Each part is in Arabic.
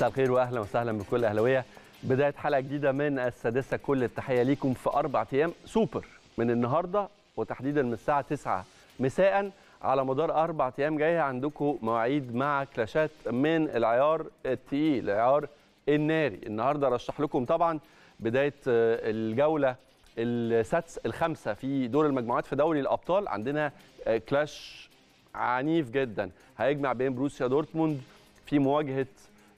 مساء الخير واهلا وسهلا بكل اهلاويه بدايه حلقه جديده من السادسه كل التحيه ليكم في اربع ايام سوبر من النهارده وتحديدا من الساعه 9 مساء على مدار اربع ايام جايه عندكم مواعيد مع كلاشات من العيار التقيل العيار الناري النهارده رشح لكم طبعا بدايه آه، الجوله الساتس الخامسه في دور المجموعات في دوري الابطال عندنا آه، كلاش عنيف جدا هيجمع بين بروسيا دورتموند في مواجهه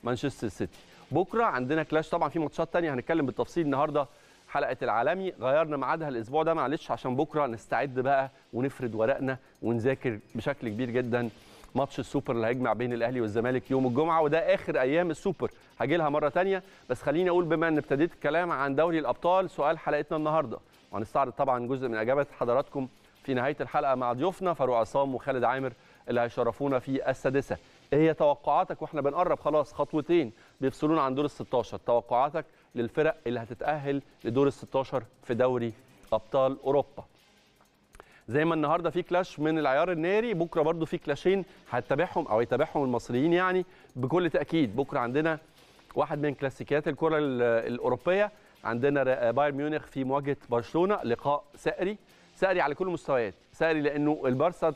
مانشستر سيتي بكره عندنا كلاش طبعا في ماتشات ثانيه هنتكلم بالتفصيل النهارده حلقه العالمي غيرنا ميعادها الاسبوع ده معلش عشان بكره نستعد بقى ونفرد ورقنا ونذاكر بشكل كبير جدا ماتش السوبر اللي هيجمع بين الاهلي والزمالك يوم الجمعه وده اخر ايام السوبر هاجي لها مره ثانيه بس خليني اقول بما ان ابتديت الكلام عن دوري الابطال سؤال حلقتنا النهارده وهنستعرض طبعا جزء من اجابه حضراتكم في نهايه الحلقه مع ضيوفنا فاروق عصام وخالد عامر اللي هيشرفونا في السادسه هي توقعاتك واحنا بنقرب خلاص خطوتين بيفصلونا عن دور ال 16 توقعاتك للفرق اللي هتتأهل لدور ال 16 في دوري أبطال أوروبا زي ما النهارده في كلاش من العيار الناري بكره برضو في كلاشين هتتابعهم او يتابعهم المصريين يعني بكل تاكيد بكره عندنا واحد من كلاسيكيات الكره الاوروبيه عندنا بايرن ميونخ في مواجهه برشلونه لقاء سائري ساري على كل المستويات ساري لانه البارسا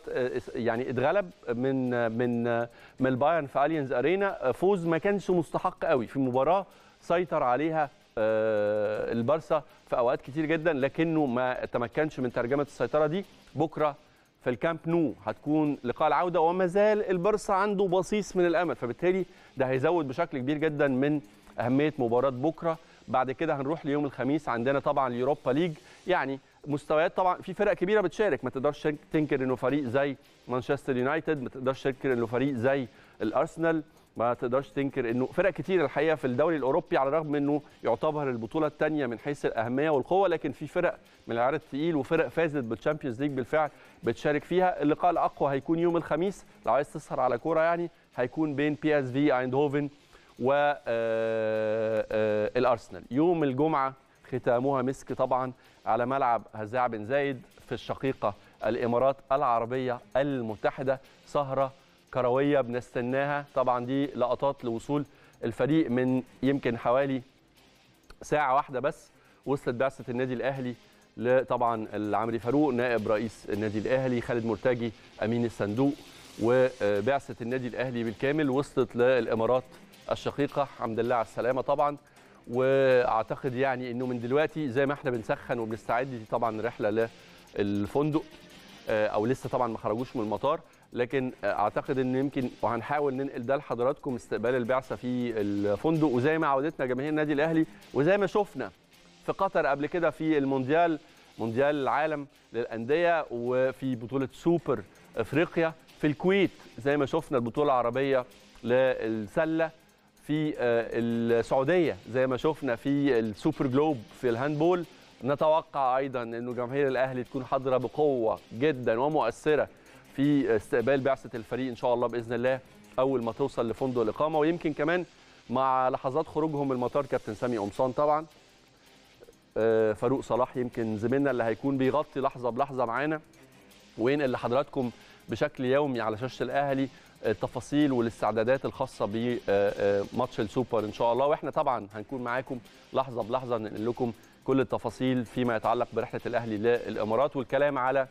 يعني اتغلب من من من البايرن في اليانز ارينا فوز ما كانش مستحق قوي في مباراه سيطر عليها آه، البارسا في اوقات كتير جدا لكنه ما تمكنش من ترجمه السيطره دي بكره في الكامب نو هتكون لقاء العوده وما زال البارسا عنده بصيص من الامل فبالتالي ده هيزود بشكل كبير جدا من اهميه مباراه بكره بعد كده هنروح ليوم الخميس عندنا طبعا اليوروبا ليج يعني مستويات طبعا في فرق كبيره بتشارك ما تقدرش تنكر انه فريق زي مانشستر يونايتد ما تقدرش تنكر انه فريق زي الارسنال ما تقدرش تنكر انه فرق كتير الحقيقه في الدوري الاوروبي على الرغم انه يعتبر البطوله الثانيه من حيث الاهميه والقوه لكن في فرق من العيار الثقيل وفرق فازت بالتشامبيونز ليج بالفعل بتشارك فيها اللقاء الاقوى هيكون يوم الخميس لو عايز تسهر على كوره يعني هيكون بين بي اس آه، في ايندهوفن والارسنال يوم الجمعه ختامها مسك طبعا على ملعب هزاع بن زايد في الشقيقة الإمارات العربية المتحدة سهرة كروية بنستناها طبعا دي لقطات لوصول الفريق من يمكن حوالي ساعة واحدة بس وصلت بعثة النادي الأهلي لطبعا العمري فاروق نائب رئيس النادي الأهلي خالد مرتجي أمين الصندوق وبعثة النادي الأهلي بالكامل وصلت للإمارات الشقيقة الحمد لله على السلامة طبعا واعتقد يعني انه من دلوقتي زي ما احنا بنسخن وبنستعد دي طبعا رحله للفندق آه، او لسه طبعا ما خرجوش من المطار لكن اعتقد ان يمكن وهنحاول ننقل ده لحضراتكم استقبال البعثه في الفندق وزي ما عودتنا جماهير النادي الاهلي وزي ما شفنا في قطر قبل كده في المونديال مونديال العالم للانديه وفي بطوله سوبر افريقيا في الكويت زي ما شفنا البطوله العربيه للسله في آه، السعوديه زي ما شفنا في السوبر جلوب في الهاندبول نتوقع ايضا انه جماهير الاهلي تكون حاضره بقوه جدا ومؤثره في استقبال بعثه الفريق ان شاء الله باذن الله اول ما توصل لفندق الاقامه ويمكن كمان مع لحظات خروجهم من المطار كابتن سامي قمصان طبعا آه، فاروق صلاح يمكن زميلنا اللي هيكون بيغطي لحظه بلحظه معانا وينقل لحضراتكم بشكل يومي على شاشه الاهلي التفاصيل والاستعدادات الخاصه بماتش آه، آه، السوبر ان شاء الله واحنا طبعا هنكون معاكم لحظه بلحظه ننقل لكم كل التفاصيل فيما يتعلق برحله الاهلي للامارات والكلام على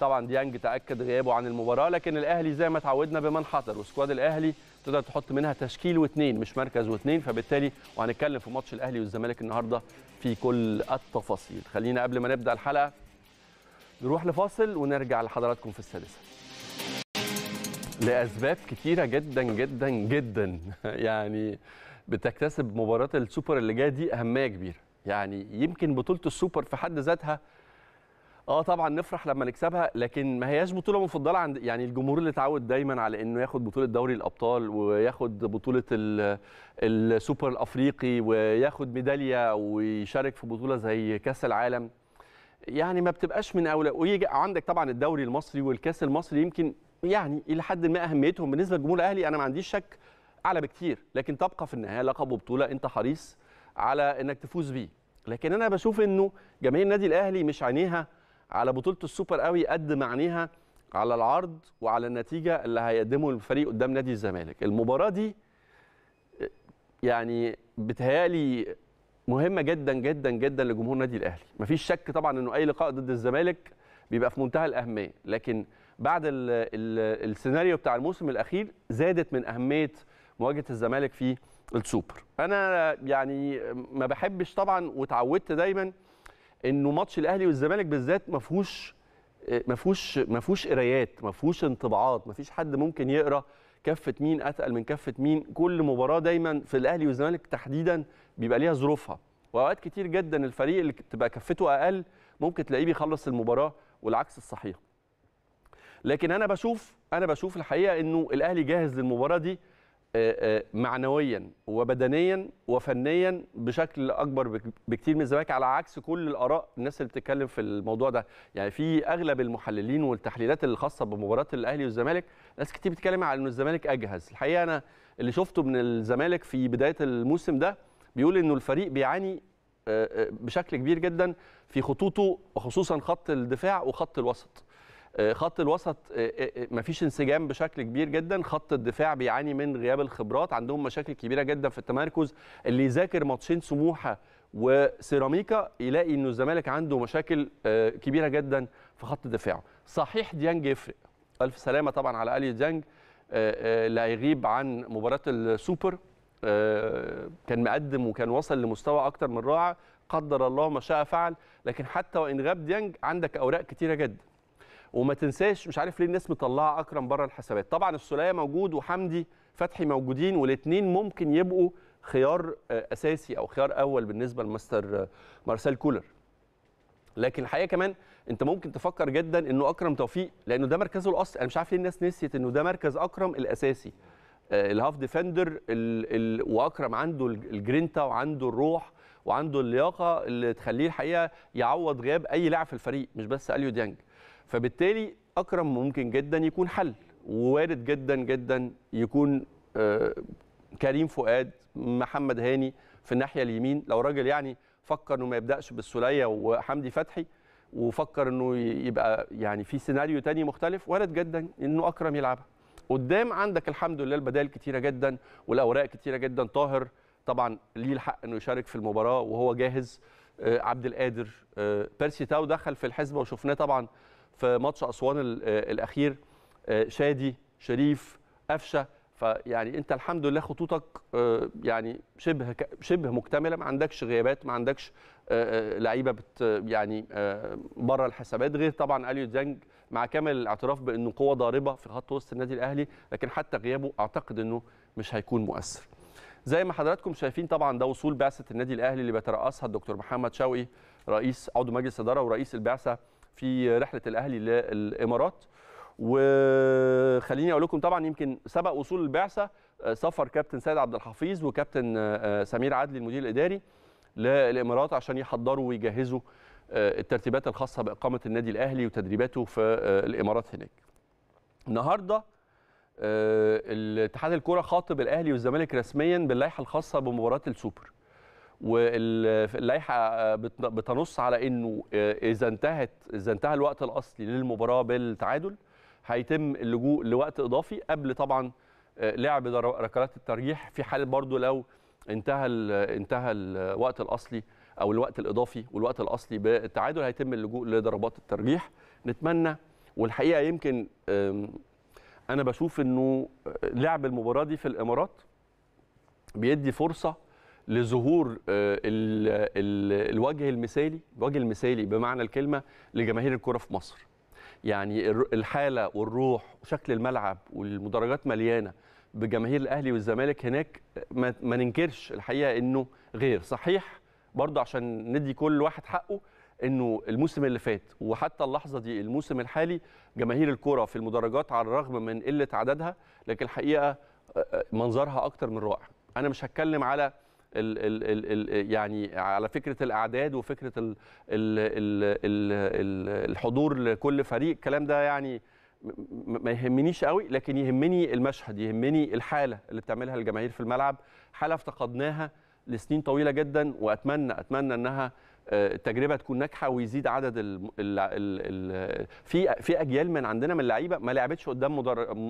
طبعا ديانج تاكد غيابه عن المباراه لكن الاهلي زي ما تعودنا بمن حضر وسكواد الاهلي تقدر تحط منها تشكيل واثنين مش مركز واثنين فبالتالي وهنتكلم في ماتش الاهلي والزمالك النهارده في كل التفاصيل خلينا قبل ما نبدا الحلقه نروح لفاصل ونرجع لحضراتكم في السادسه لاسباب كتيره جدا جدا جدا يعني بتكتسب مباراه السوبر اللي جايه دي اهميه كبيره يعني يمكن بطوله السوبر في حد ذاتها اه طبعا نفرح لما نكسبها لكن ما هياش بطوله مفضله عند يعني الجمهور اللي اتعود دايما على انه ياخد بطوله دوري الابطال وياخد بطوله السوبر الافريقي وياخد ميداليه ويشارك في بطوله زي كاس العالم يعني ما بتبقاش من اولى ويجي عندك طبعا الدوري المصري والكاس المصري يمكن يعني الى حد ما اهميتهم بالنسبه لجمهور الاهلي انا ما عنديش شك اعلى بكتير لكن تبقى في النهايه لقب وبطوله انت حريص على انك تفوز بيه لكن انا بشوف انه جماهير النادي الاهلي مش عينيها على بطوله السوبر قوي قد ما عينيها على العرض وعلى النتيجه اللي هيقدمه الفريق قدام نادي الزمالك المباراه دي يعني بتهيالي مهمه جدا جدا جدا لجمهور النادي الاهلي مفيش شك طبعا انه اي لقاء ضد الزمالك بيبقى في منتهى الاهميه لكن بعد السيناريو بتاع الموسم الاخير زادت من اهميه مواجهه الزمالك في السوبر انا يعني ما بحبش طبعا وتعودت دايما انه ماتش الاهلي والزمالك بالذات ما فيهوش ما فيهوش ما فيهوش قرايات ما فيهوش انطباعات ما فيش حد ممكن يقرا كفه مين اتقل من كفه مين كل مباراه دايما في الاهلي والزمالك تحديدا بيبقى ليها ظروفها واوقات كتير جدا الفريق اللي تبقى كفته اقل ممكن تلاقيه بيخلص المباراه والعكس الصحيح لكن انا بشوف انا بشوف الحقيقه انه الاهلي جاهز للمباراه دي آه، آه، معنويا وبدنيا وفنيا بشكل اكبر بكتير من الزمالك على عكس كل الاراء الناس اللي بتتكلم في الموضوع ده يعني في اغلب المحللين والتحليلات الخاصه بمباراه الاهلي والزمالك ناس كتير بتتكلم على ان الزمالك اجهز الحقيقه انا اللي شفته من الزمالك في بدايه الموسم ده بيقول انه الفريق بيعاني آه، بشكل كبير جدا في خطوطه وخصوصا خط الدفاع وخط الوسط آه، خط الوسط آه، آه، مفيش انسجام بشكل كبير جدا خط الدفاع بيعاني من غياب الخبرات عندهم مشاكل كبيره جدا في التمركز اللي يذاكر ماتشين سموحه وسيراميكا يلاقي انه الزمالك عنده مشاكل كبيره جدا في خط دفاعه صحيح ديانج يفرق الف سلامه طبعا على الي ديانج اللي هيغيب عن مباراه السوبر كان مقدم وكان وصل لمستوى اكتر من رائع قدر الله ما شاء فعل لكن حتى وان غاب ديانج عندك اوراق كتيره جدا وما تنساش مش عارف ليه الناس مطلعه اكرم بره الحسابات طبعا السوليه موجود وحمدي فتحي موجودين والاثنين ممكن يبقوا خيار آه، اساسي او خيار اول بالنسبه لمستر آه، مارسيل كولر لكن الحقيقه كمان انت ممكن تفكر جدا انه اكرم توفيق لانه ده مركزه الاصلي انا مش عارف ليه الناس نسيت انه ده مركز اكرم الاساسي آه، الهاف ديفندر واكرم عنده الجرينتا وعنده الروح وعنده اللياقه اللي تخليه الحقيقه يعوض غياب اي لاعب في الفريق مش بس اليو ديانج فبالتالي اكرم ممكن جدا يكون حل ووارد جدا جدا يكون آه، كريم فؤاد محمد هاني في الناحيه اليمين لو راجل يعني فكر انه ما يبداش بالسوليه وحمدي فتحي وفكر انه يبقى يعني في سيناريو تاني مختلف وارد جدا انه اكرم يلعبها قدام عندك الحمد لله البدائل كتيره جدا والاوراق كتيره جدا طاهر طبعا ليه الحق انه يشارك في المباراه وهو جاهز آه، عبد القادر آه، بيرسي تاو دخل في الحسبه وشفناه طبعا في ماتش اسوان آه، الاخير آه، شادي شريف قفشه فيعني انت الحمد لله خطوطك آه، يعني شبه شبه مكتمله ما عندكش غيابات ما عندكش لعيبه بت يعني بره الحسابات غير طبعا اليو ديانج مع كامل الاعتراف بانه قوه ضاربه في خط وسط النادي الاهلي لكن حتى غيابه اعتقد انه مش هيكون مؤثر. زي ما حضراتكم شايفين طبعا ده وصول بعثه النادي الاهلي اللي بيترأسها الدكتور محمد شوقي رئيس عضو مجلس اداره ورئيس البعثه في رحله الاهلي للامارات وخليني اقول لكم طبعا يمكن سبق وصول البعثه آه، سفر كابتن سيد عبد الحفيظ وكابتن آه، آه، سمير عدلي المدير الاداري للامارات عشان يحضروا ويجهزوا الترتيبات الخاصه باقامه النادي الاهلي وتدريباته في الامارات هناك. النهارده الاتحاد الكره خاطب الاهلي والزمالك رسميا باللائحه الخاصه بمباراه السوبر. واللائحه آه، بتنص على انه آه، اذا انتهت اذا انتهى الوقت الاصلي للمباراه بالتعادل هيتم اللجوء لوقت اضافي قبل طبعا آه، لعب ركلات الترجيح في حال برضو لو انتهى انتهى الوقت الاصلي او الوقت الاضافي والوقت الاصلي بالتعادل هيتم اللجوء لضربات الترجيح نتمنى والحقيقه يمكن انا بشوف انه لعب المباراه دي في الامارات بيدي فرصه لظهور آه، الوجه المثالي الوجه المثالي بمعنى الكلمه لجماهير الكره في مصر يعني الحاله والروح وشكل الملعب والمدرجات مليانه بجماهير الاهلي والزمالك هناك ما ننكرش الحقيقه انه غير صحيح برضه عشان ندي كل واحد حقه انه الموسم اللي فات وحتى اللحظه دي الموسم الحالي جماهير الكره في المدرجات على الرغم من قله عددها لكن الحقيقه آه، آه، منظرها اكتر من رائع انا مش هتكلم على ال ال ال يعني على فكره الاعداد وفكره الـ الـ الـ الـ الحضور لكل فريق الكلام ده يعني ما يهمنيش قوي لكن يهمني المشهد يهمني الحاله اللي بتعملها الجماهير في الملعب حاله افتقدناها لسنين طويله جدا واتمنى اتمنى انها آه، التجربه تكون ناجحه ويزيد عدد ال ال ال في في اجيال من عندنا من اللعيبه ما لعبتش قدام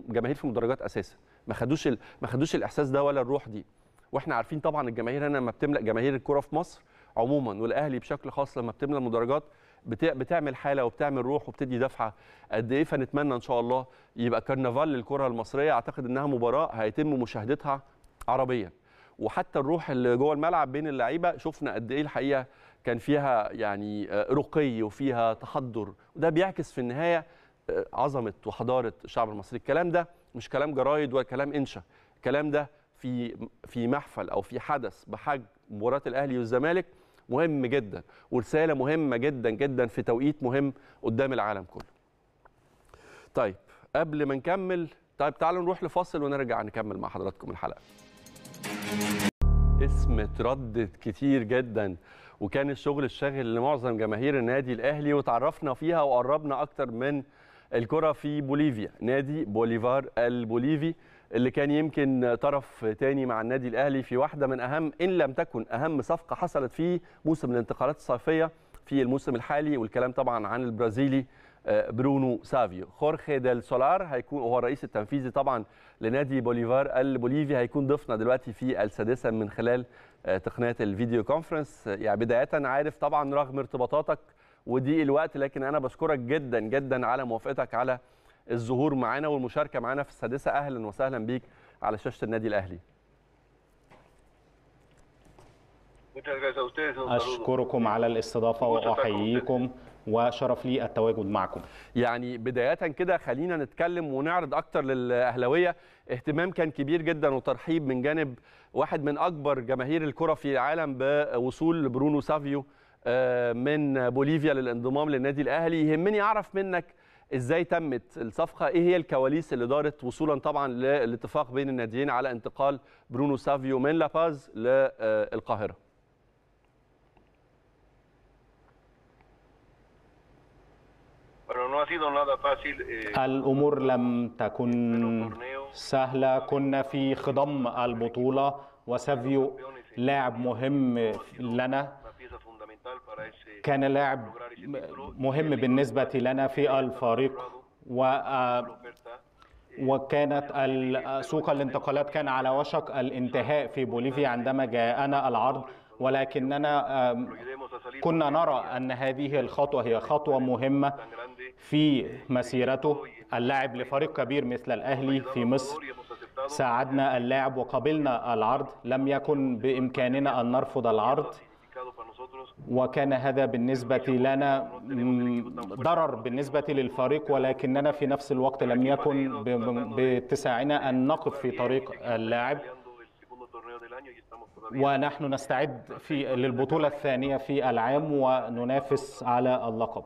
جماهير في مدرجات اساسا ما خدوش ما خدوش الاحساس ده ولا الروح دي واحنا عارفين طبعا الجماهير هنا لما بتملا جماهير الكره في مصر عموما والاهلي بشكل خاص لما بتملا المدرجات بتعمل حاله وبتعمل روح وبتدي دفعه قد ايه فنتمنى ان شاء الله يبقى كرنفال للكره المصريه اعتقد انها مباراه هيتم مشاهدتها عربيا وحتى الروح اللي جوه الملعب بين اللعيبه شفنا قد ايه الحقيقه كان فيها يعني آه، رقي وفيها تحضر وده بيعكس في النهايه آه، عظمه وحضاره الشعب المصري الكلام ده مش كلام جرايد ولا كلام انشا الكلام ده في في محفل او في حدث بحجم مباراه الاهلي والزمالك مهم جدا ورساله مهمه جدا جدا في توقيت مهم قدام العالم كله. طيب قبل ما نكمل طيب تعالوا نروح لفاصل ونرجع نكمل مع حضراتكم الحلقه. اسم اتردد كتير جدا وكان الشغل الشاغل لمعظم جماهير النادي الاهلي وتعرفنا فيها وقربنا اكتر من الكره في بوليفيا نادي بوليفار البوليفي اللي كان يمكن طرف تاني مع النادي الاهلي في واحده من اهم ان لم تكن اهم صفقه حصلت في موسم الانتقالات الصيفيه في الموسم الحالي والكلام طبعا عن البرازيلي آه، برونو سافيو خورخي ديل سولار هيكون هو الرئيس التنفيذي طبعا لنادي بوليفار البوليفي هيكون ضيفنا دلوقتي في السادسه من خلال آه، تقنيه الفيديو كونفرنس يعني بدايه عارف طبعا رغم ارتباطاتك وضيق الوقت لكن انا بشكرك جدا جدا على موافقتك على الظهور معانا والمشاركه معانا في السادسه اهلا وسهلا بيك على شاشه النادي الاهلي اشكركم على الاستضافه واحييكم وشرف لي التواجد معكم يعني بدايه كده خلينا نتكلم ونعرض اكتر للاهلاويه اهتمام كان كبير جدا وترحيب من جانب واحد من اكبر جماهير الكره في العالم بوصول برونو سافيو آه، من بوليفيا للانضمام للنادي الاهلي يهمني اعرف منك ازاي تمت الصفقه ايه هي الكواليس اللي دارت وصولا طبعا للاتفاق بين الناديين على انتقال برونو سافيو من لاباز للقاهره الامور لم تكن سهله كنا في خضم البطوله وسافيو لاعب مهم لنا كان لاعب مهم بالنسبة لنا في الفريق و آه، وكانت سوق الانتقالات كان على وشك الانتهاء في بوليفيا عندما جاءنا العرض ولكننا كنا نرى أن هذه الخطوة هي خطوة مهمة في مسيرته اللاعب لفريق كبير مثل الأهلي في مصر ساعدنا اللاعب وقبلنا العرض لم يكن بإمكاننا أن نرفض العرض وكان هذا بالنسبة لنا ضرر بالنسبة للفريق ولكننا في نفس الوقت لم يكن باتساعنا أن نقف في طريق اللاعب ونحن نستعد في للبطولة الثانية في العام وننافس على اللقب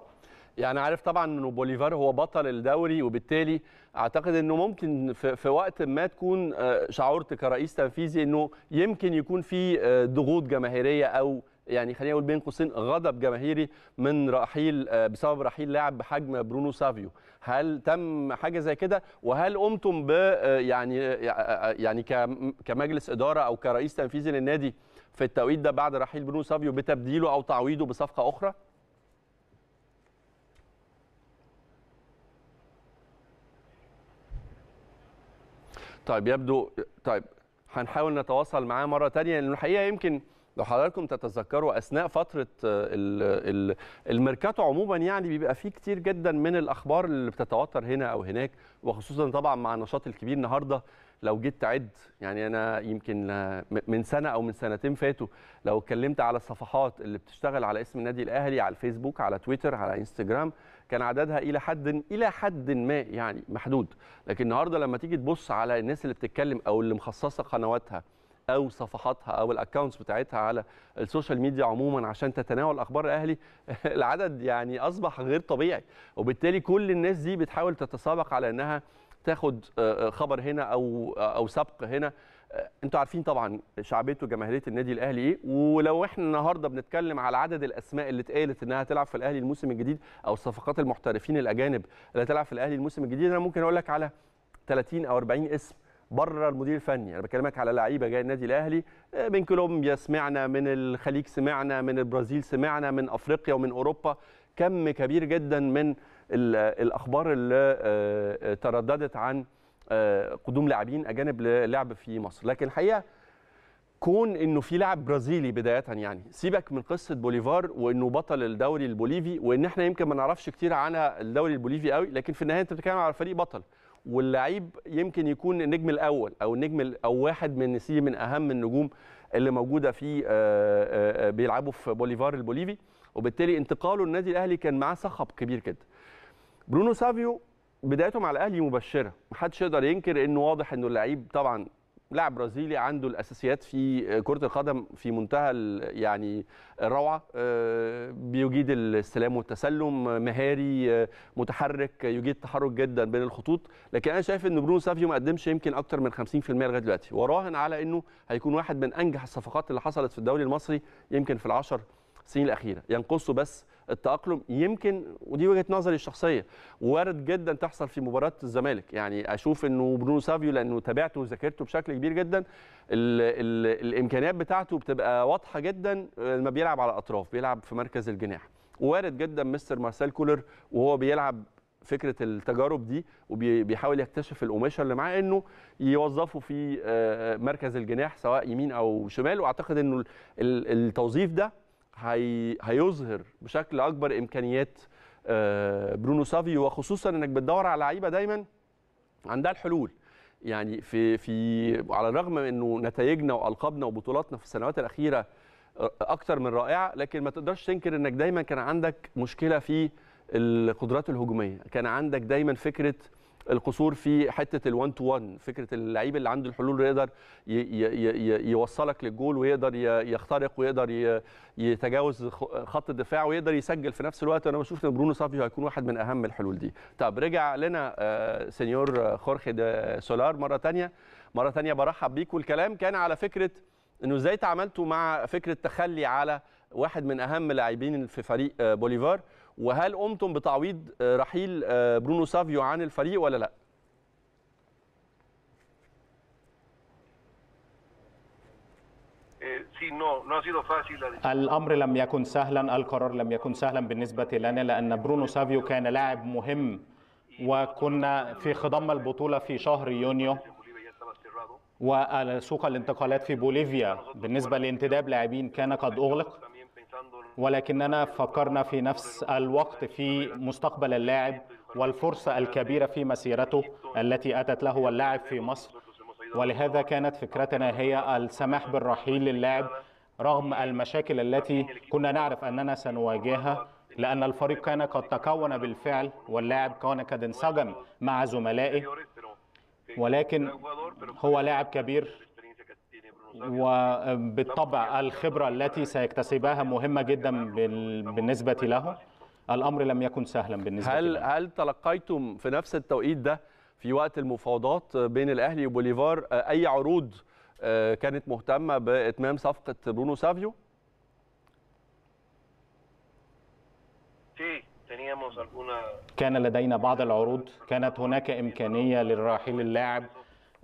يعني عارف طبعا انه بوليفار هو بطل الدوري وبالتالي اعتقد انه ممكن في وقت ما تكون آه، شعرت كرئيس تنفيذي انه يمكن يكون في آه، ضغوط جماهيريه او يعني خلينا نقول بين قوسين غضب جماهيري من رحيل آه، بسبب رحيل لاعب بحجم برونو سافيو هل تم حاجه زي كده وهل قمتم ب آه، يعني آه، يعني كمجلس اداره او كرئيس تنفيذي للنادي في التوقيت ده بعد رحيل برونو سافيو بتبديله او تعويضه بصفقه اخرى طيب يبدو طيب هنحاول نتواصل معاه مره ثانيه لانه الحقيقه يمكن لو حضراتكم تتذكروا اثناء فتره آه، الميركاتو عموما يعني بيبقى فيه كتير جدا من الاخبار اللي بتتوتر هنا او هناك وخصوصا طبعا مع النشاط الكبير النهارده لو جيت تعد يعني انا يمكن من سنه او من سنتين فاتوا لو اتكلمت على الصفحات اللي بتشتغل على اسم النادي الاهلي على الفيسبوك على تويتر على انستجرام كان عددها الى حد الى حد ما يعني محدود لكن النهارده لما تيجي تبص على الناس اللي بتتكلم او اللي مخصصه قنواتها او صفحاتها او الاكونتس بتاعتها على السوشيال ميديا عموما عشان تتناول اخبار الاهلي العدد يعني اصبح غير طبيعي وبالتالي كل الناس دي بتحاول تتسابق على انها تاخد آه، آه، خبر هنا او آه، او سبق هنا انتوا عارفين طبعا شعبيته وجماهيريه النادي الاهلي ايه ولو احنا النهارده بنتكلم على عدد الاسماء اللي اتقالت انها هتلعب في الاهلي الموسم الجديد او صفقات المحترفين الاجانب اللي هتلعب في الاهلي الموسم الجديد انا ممكن اقول لك على 30 او 40 اسم بره المدير الفني انا بكلمك على لعيبه جايه النادي الاهلي آه، من كولومبيا سمعنا من الخليج سمعنا من البرازيل سمعنا من افريقيا ومن اوروبا كم كبير جدا من الاخبار اللي آه، آه، ترددت عن قدوم لاعبين اجانب للعب في مصر لكن الحقيقه كون انه في لاعب برازيلي بدايه يعني سيبك من قصه بوليفار وانه بطل الدوري البوليفي وان احنا يمكن ما نعرفش كتير عن الدوري البوليفي قوي لكن في النهايه انت بتتكلم على فريق بطل واللعيب يمكن يكون النجم الاول او النجم او واحد من نسيه من اهم النجوم اللي موجوده في آه، آه، آه، بيلعبوا في بوليفار البوليفي وبالتالي انتقاله النادي الاهلي كان معاه صخب كبير جدا برونو سافيو بدايته مع الاهلي مبشره محدش يقدر ينكر انه واضح انه اللعيب طبعا لاعب برازيلي عنده الاساسيات في كره القدم في منتهى يعني الروعه آه، بيجيد السلام والتسلم مهاري آه، متحرك يجيد تحرك جدا بين الخطوط لكن انا شايف ان برونو سافيو ما قدمش يمكن اكتر من 50% لغايه دلوقتي وراهن على انه هيكون واحد من انجح الصفقات اللي حصلت في الدوري المصري يمكن في العشر السنين الاخيره ينقصه بس التاقلم يمكن ودي وجهه نظري الشخصيه وارد جدا تحصل في مباراه الزمالك يعني اشوف انه برونو سافيو لانه تابعته وذاكرته بشكل كبير جدا الـ الـ الامكانيات بتاعته بتبقى واضحه جدا لما بيلعب على الاطراف بيلعب في مركز الجناح وارد جدا مستر مارسيل كولر وهو بيلعب فكره التجارب دي وبيحاول يكتشف القماشه اللي معاه انه يوظفه في آه، مركز الجناح سواء يمين او شمال واعتقد انه التوظيف ده هي... هيظهر بشكل اكبر امكانيات آه، برونو سافيو وخصوصا انك بتدور على لعيبه دايما عندها الحلول يعني في في على الرغم من انه نتائجنا والقابنا وبطولاتنا في السنوات الاخيره آه، اكتر من رائعه لكن ما تقدرش تنكر انك دايما كان عندك مشكله في القدرات الهجوميه كان عندك دايما فكره القصور في حته ال1 تو 1 فكره اللعيب اللي عنده الحلول يقدر يوصلك للجول ويقدر يخترق ويقدر يتجاوز خط الدفاع ويقدر يسجل في نفس الوقت وانا بشوف ان برونو صافيو هيكون واحد من اهم الحلول دي طب رجع لنا آه، سنيور خورخي دي سولار مره ثانيه مره ثانيه برحب بيك والكلام كان على فكره انه ازاي تعاملتوا مع فكره تخلي على واحد من اهم لاعبين في فريق آه، بوليفار وهل قمتم بتعويض آه، رحيل آه، برونو سافيو عن الفريق ولا لا؟ إيه، الامر لم يكن سهلا القرار لم يكن سهلا بالنسبه لنا لان برونو سافيو كان لاعب مهم وكنا في خضم البطوله في شهر يونيو وسوق الانتقالات في بوليفيا بالنسبه لانتداب لاعبين كان قد اغلق ولكننا فكرنا في نفس الوقت في مستقبل اللاعب والفرصة الكبيرة في مسيرته التي أتت له اللاعب في مصر ولهذا كانت فكرتنا هي السماح بالرحيل للاعب رغم المشاكل التي كنا نعرف أننا سنواجهها لأن الفريق كان قد تكون بالفعل واللاعب كان قد انسجم مع زملائه ولكن هو لاعب كبير وبالطبع الخبرة التي سيكتسبها مهمة جدا بالنسبة له الأمر لم يكن سهلا بالنسبة هل له. هل تلقيتم في نفس التوقيت ده في وقت المفاوضات بين الأهلي وبوليفار آه، أي عروض آه، كانت مهتمة بإتمام صفقة برونو سافيو؟ كان لدينا بعض العروض كانت هناك إمكانية للرحيل اللاعب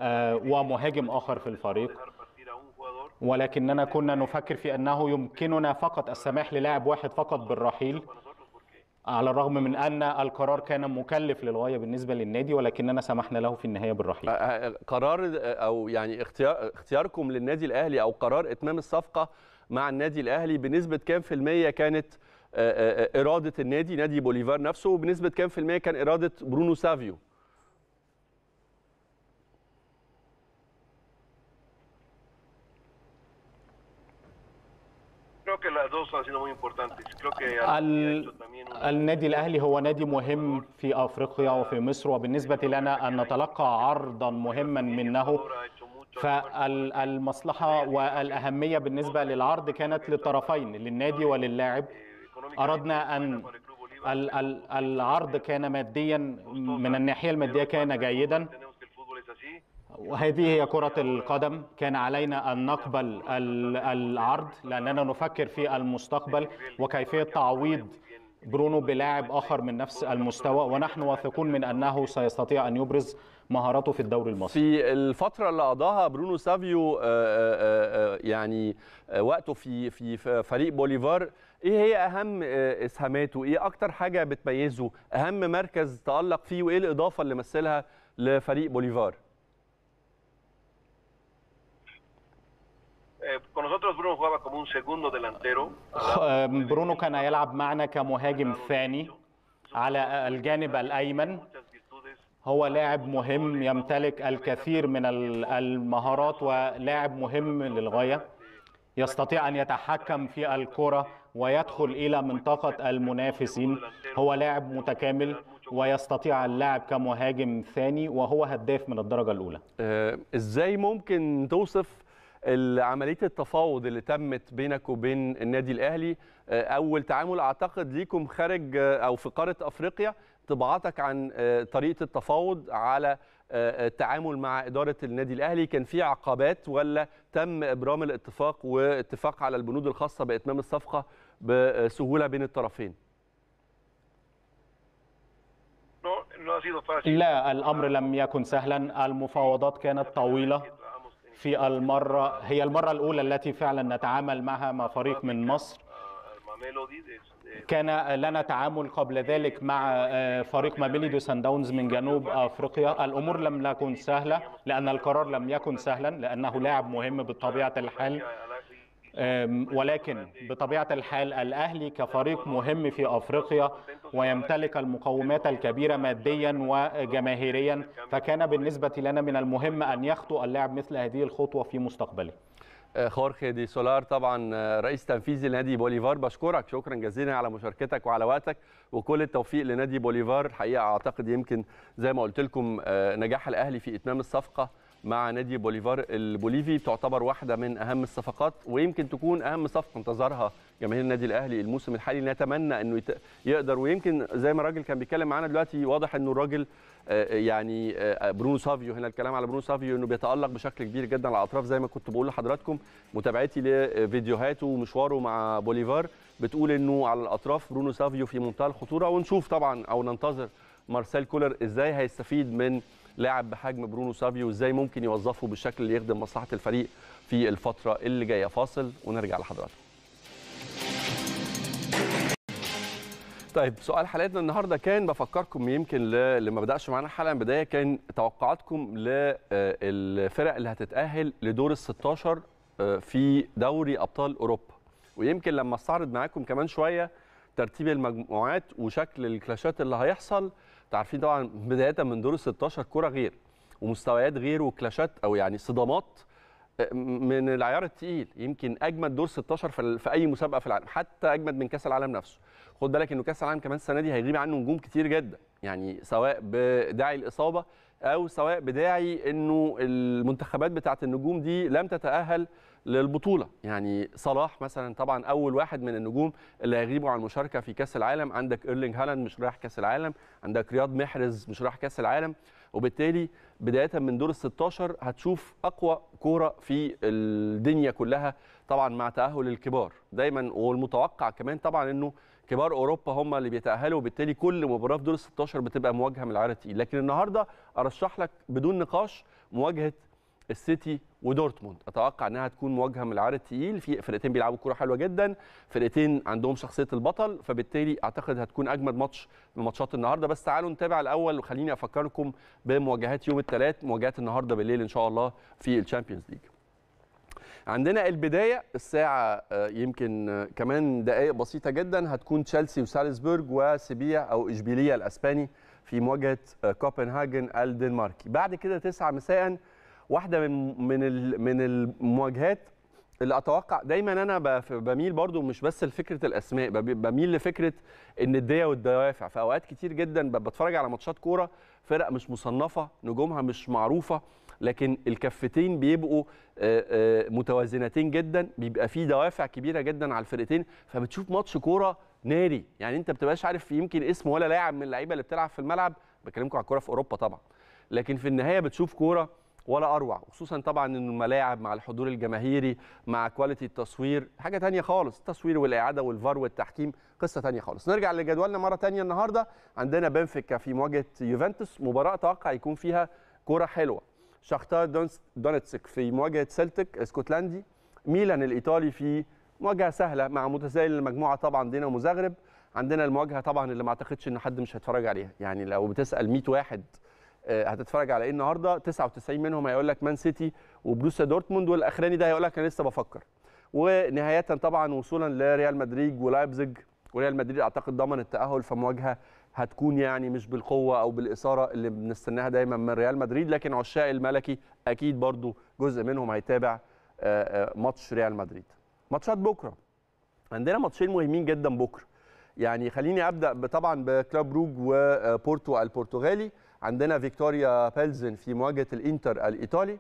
آه، ومهاجم آخر في الفريق ولكننا كنا نفكر في أنه يمكننا فقط السماح للاعب واحد فقط بالرحيل على الرغم من ان القرار كان مكلف للغايه بالنسبه للنادي ولكننا سمحنا له في النهايه بالرحيل أه، أه، قرار او يعني اختيار اختياركم للنادي الاهلي او قرار اتمام الصفقه مع النادي الاهلي بنسبه كام في الميه كانت أه، اراده النادي نادي بوليفار نفسه وبنسبه كام في الميه كان اراده برونو سافيو que las dos han sido muy importantes. Creo que al, النادي الأهلي هو نادي مهم في أفريقيا وفي مصر وبالنسبة لنا أن نتلقى عرضا مهما منه فالمصلحة والأهمية بالنسبة للعرض كانت للطرفين للنادي وللاعب أردنا أن العرض كان ماديا من الناحية المادية كان جيدا وهذه هي كرة القدم كان علينا أن نقبل العرض لأننا نفكر في المستقبل وكيفية تعويض برونو بلاعب آخر من نفس المستوى ونحن واثقون من أنه سيستطيع أن يبرز مهاراته في الدوري المصري في الفترة اللي قضاها برونو سافيو آه، آه، آه، يعني وقته في في فريق بوليفار ايه هي اهم اسهاماته ايه اكتر حاجه بتميزه اهم مركز تالق فيه وايه الاضافه اللي مثلها لفريق بوليفار Eh, con nosotros Bruno jugaba como un segundo delantero. برونو كان يلعب معنا كمهاجم ثاني على الجانب الايمن هو لاعب مهم يمتلك الكثير من المهارات ولاعب مهم للغايه يستطيع ان يتحكم في الكره ويدخل الى منطقه المنافسين هو لاعب متكامل ويستطيع اللعب كمهاجم ثاني وهو هداف من الدرجه الاولى ازاي ممكن توصف عمليه التفاوض اللي تمت بينك وبين النادي الاهلي آه، اول تعامل اعتقد ليكم خارج آه، او في قاره افريقيا انطباعاتك عن آه، طريقه التفاوض على التعامل مع اداره النادي الاهلي كان في عقبات ولا تم ابرام الاتفاق واتفاق على البنود الخاصه باتمام الصفقه بسهوله بين الطرفين لا الامر لم يكن سهلا المفاوضات كانت طويله في المرة هي المرة الأولى التي فعلا نتعامل معها مع فريق من مصر كان لنا تعامل قبل ذلك مع آه، فريق مابيليدو سان داونز من جنوب افريقيا الامور لم تكن سهله لان القرار لم يكن سهلا لانه لاعب مهم بطبيعه الحال ولكن بطبيعه الحال الاهلي كفريق مهم في افريقيا ويمتلك المقومات الكبيره ماديا وجماهيريا فكان بالنسبه لنا من المهم ان يخطو اللاعب مثل هذه الخطوه في مستقبله. أه، خورخي دي سولار طبعا أه، رئيس تنفيذي لنادي بوليفار بشكرك شكرا جزيلا على مشاركتك وعلى وقتك وكل التوفيق لنادي بوليفار الحقيقه اعتقد يمكن زي ما قلت لكم أه، نجاح الاهلي في اتمام الصفقه مع نادي بوليفار البوليفي تعتبر واحده من اهم الصفقات ويمكن تكون اهم صفقه انتظرها جماهير النادي الاهلي الموسم الحالي نتمنى انه يقدر ويمكن زي ما الراجل كان بيتكلم معانا دلوقتي واضح انه الراجل آه، آه، يعني آه، برونو سافيو هنا الكلام على برونو سافيو انه بيتالق بشكل كبير جدا على الاطراف زي ما كنت بقول لحضراتكم متابعتي لفيديوهاته ومشواره مع بوليفار بتقول انه على الاطراف برونو سافيو في منتهى الخطوره ونشوف طبعا او ننتظر مارسيل كولر ازاي هيستفيد من لاعب بحجم برونو سافيو ازاي ممكن يوظفه بالشكل اللي يخدم مصلحه الفريق في الفتره اللي جايه فاصل ونرجع لحضراتكم طيب سؤال حلقتنا النهارده كان بفكركم يمكن اللي ما بداش معانا الحلقه من البدايه كان توقعاتكم للفرق آه، اللي هتتاهل لدور ال 16 آه، في دوري ابطال اوروبا ويمكن لما استعرض معاكم كمان شويه ترتيب المجموعات وشكل الكلاشات اللي هيحصل عارفين طبعا بدايه من دور ال 16 كوره غير ومستويات غير وكلاشات او يعني صدامات آه، من العيار الثقيل يمكن اجمد دور 16 في اي مسابقه في العالم حتى اجمد من كاس العالم نفسه خد بالك انه كاس العالم كمان السنه دي هيغيب عنه نجوم كتير جدا يعني سواء بداعي الاصابه او سواء بداعي انه المنتخبات بتاعه النجوم دي لم تتاهل للبطوله يعني صلاح مثلا طبعا اول واحد من النجوم اللي هيغيبوا عن المشاركه في كاس العالم عندك ايرلينج هالاند مش رايح كاس العالم عندك رياض محرز مش رايح كاس العالم وبالتالي بدايه من دور ال 16 هتشوف اقوى كوره في الدنيا كلها طبعا مع تاهل الكبار دايما والمتوقع كمان طبعا انه كبار اوروبا هم اللي بيتاهلوا وبالتالي كل مباراه في دور ال 16 بتبقى مواجهه من العيار التقيل لكن النهارده ارشح لك بدون نقاش مواجهه السيتي ودورتموند اتوقع انها هتكون مواجهه من العار التقيل في فرقتين بيلعبوا كوره حلوه جدا فرقتين عندهم شخصيه البطل فبالتالي اعتقد هتكون اجمد ماتش من ماتشات النهارده بس تعالوا نتابع الاول وخليني افكركم بمواجهات يوم الثلاث مواجهات النهارده بالليل ان شاء الله في الشامبيونز ليج عندنا البدايه الساعه آه، يمكن آه، كمان دقائق بسيطه جدا هتكون تشيلسي وسالزبورج وسيبيا او اشبيليه الاسباني في مواجهه آه، كوبنهاجن الدنماركي بعد كده 9 مساء واحده من من من المواجهات اللي اتوقع دايما انا بميل برضو مش بس لفكره الاسماء بميل لفكره النديه والدوافع في اوقات كتير جدا بتفرج على ماتشات كوره فرق مش مصنفه نجومها مش معروفه لكن الكفتين بيبقوا آه، آه، متوازنتين جدا بيبقى فيه دوافع كبيره جدا على الفرقتين فبتشوف ماتش كوره ناري يعني انت ما بتبقاش عارف يمكن اسم ولا لاعب من اللعيبه اللي بتلعب في الملعب بكلمكم على الكوره في اوروبا طبعا لكن في النهايه بتشوف كوره ولا اروع خصوصا طبعا ان الملاعب مع الحضور الجماهيري مع كواليتي التصوير حاجه تانية خالص التصوير والاعاده والفار والتحكيم قصه تانية خالص نرجع لجدولنا مره تانية النهارده عندنا بنفيكا في مواجهه يوفنتوس مباراه اتوقع يكون فيها كوره حلوه شختار دونتسك في مواجهه سلتك اسكتلندي ميلان الايطالي في مواجهه سهله مع متسائل المجموعه طبعا دينامو زغرب عندنا المواجهه طبعا اللي ما اعتقدش ان حد مش هيتفرج عليها يعني لو بتسال 100 واحد آه، هتتفرج على ايه النهارده 99 منهم هيقول لك مان سيتي وبروسيا دورتموند والاخراني ده هيقول لك انا لسه بفكر ونهايه طبعا وصولا لريال مدريد ولايبزيج وريال مدريد اعتقد ضمن التاهل فمواجهه هتكون يعني مش بالقوه او بالاثاره اللي بنستناها دايما من ريال مدريد لكن عشاق الملكي اكيد برضو جزء منهم هيتابع آه، آه، ماتش ريال مدريد ماتشات بكره عندنا ماتشين مهمين جدا بكره يعني خليني ابدا طبعا بكلاب روج وبورتو البرتغالي عندنا فيكتوريا بيلزن في مواجهه الانتر الايطالي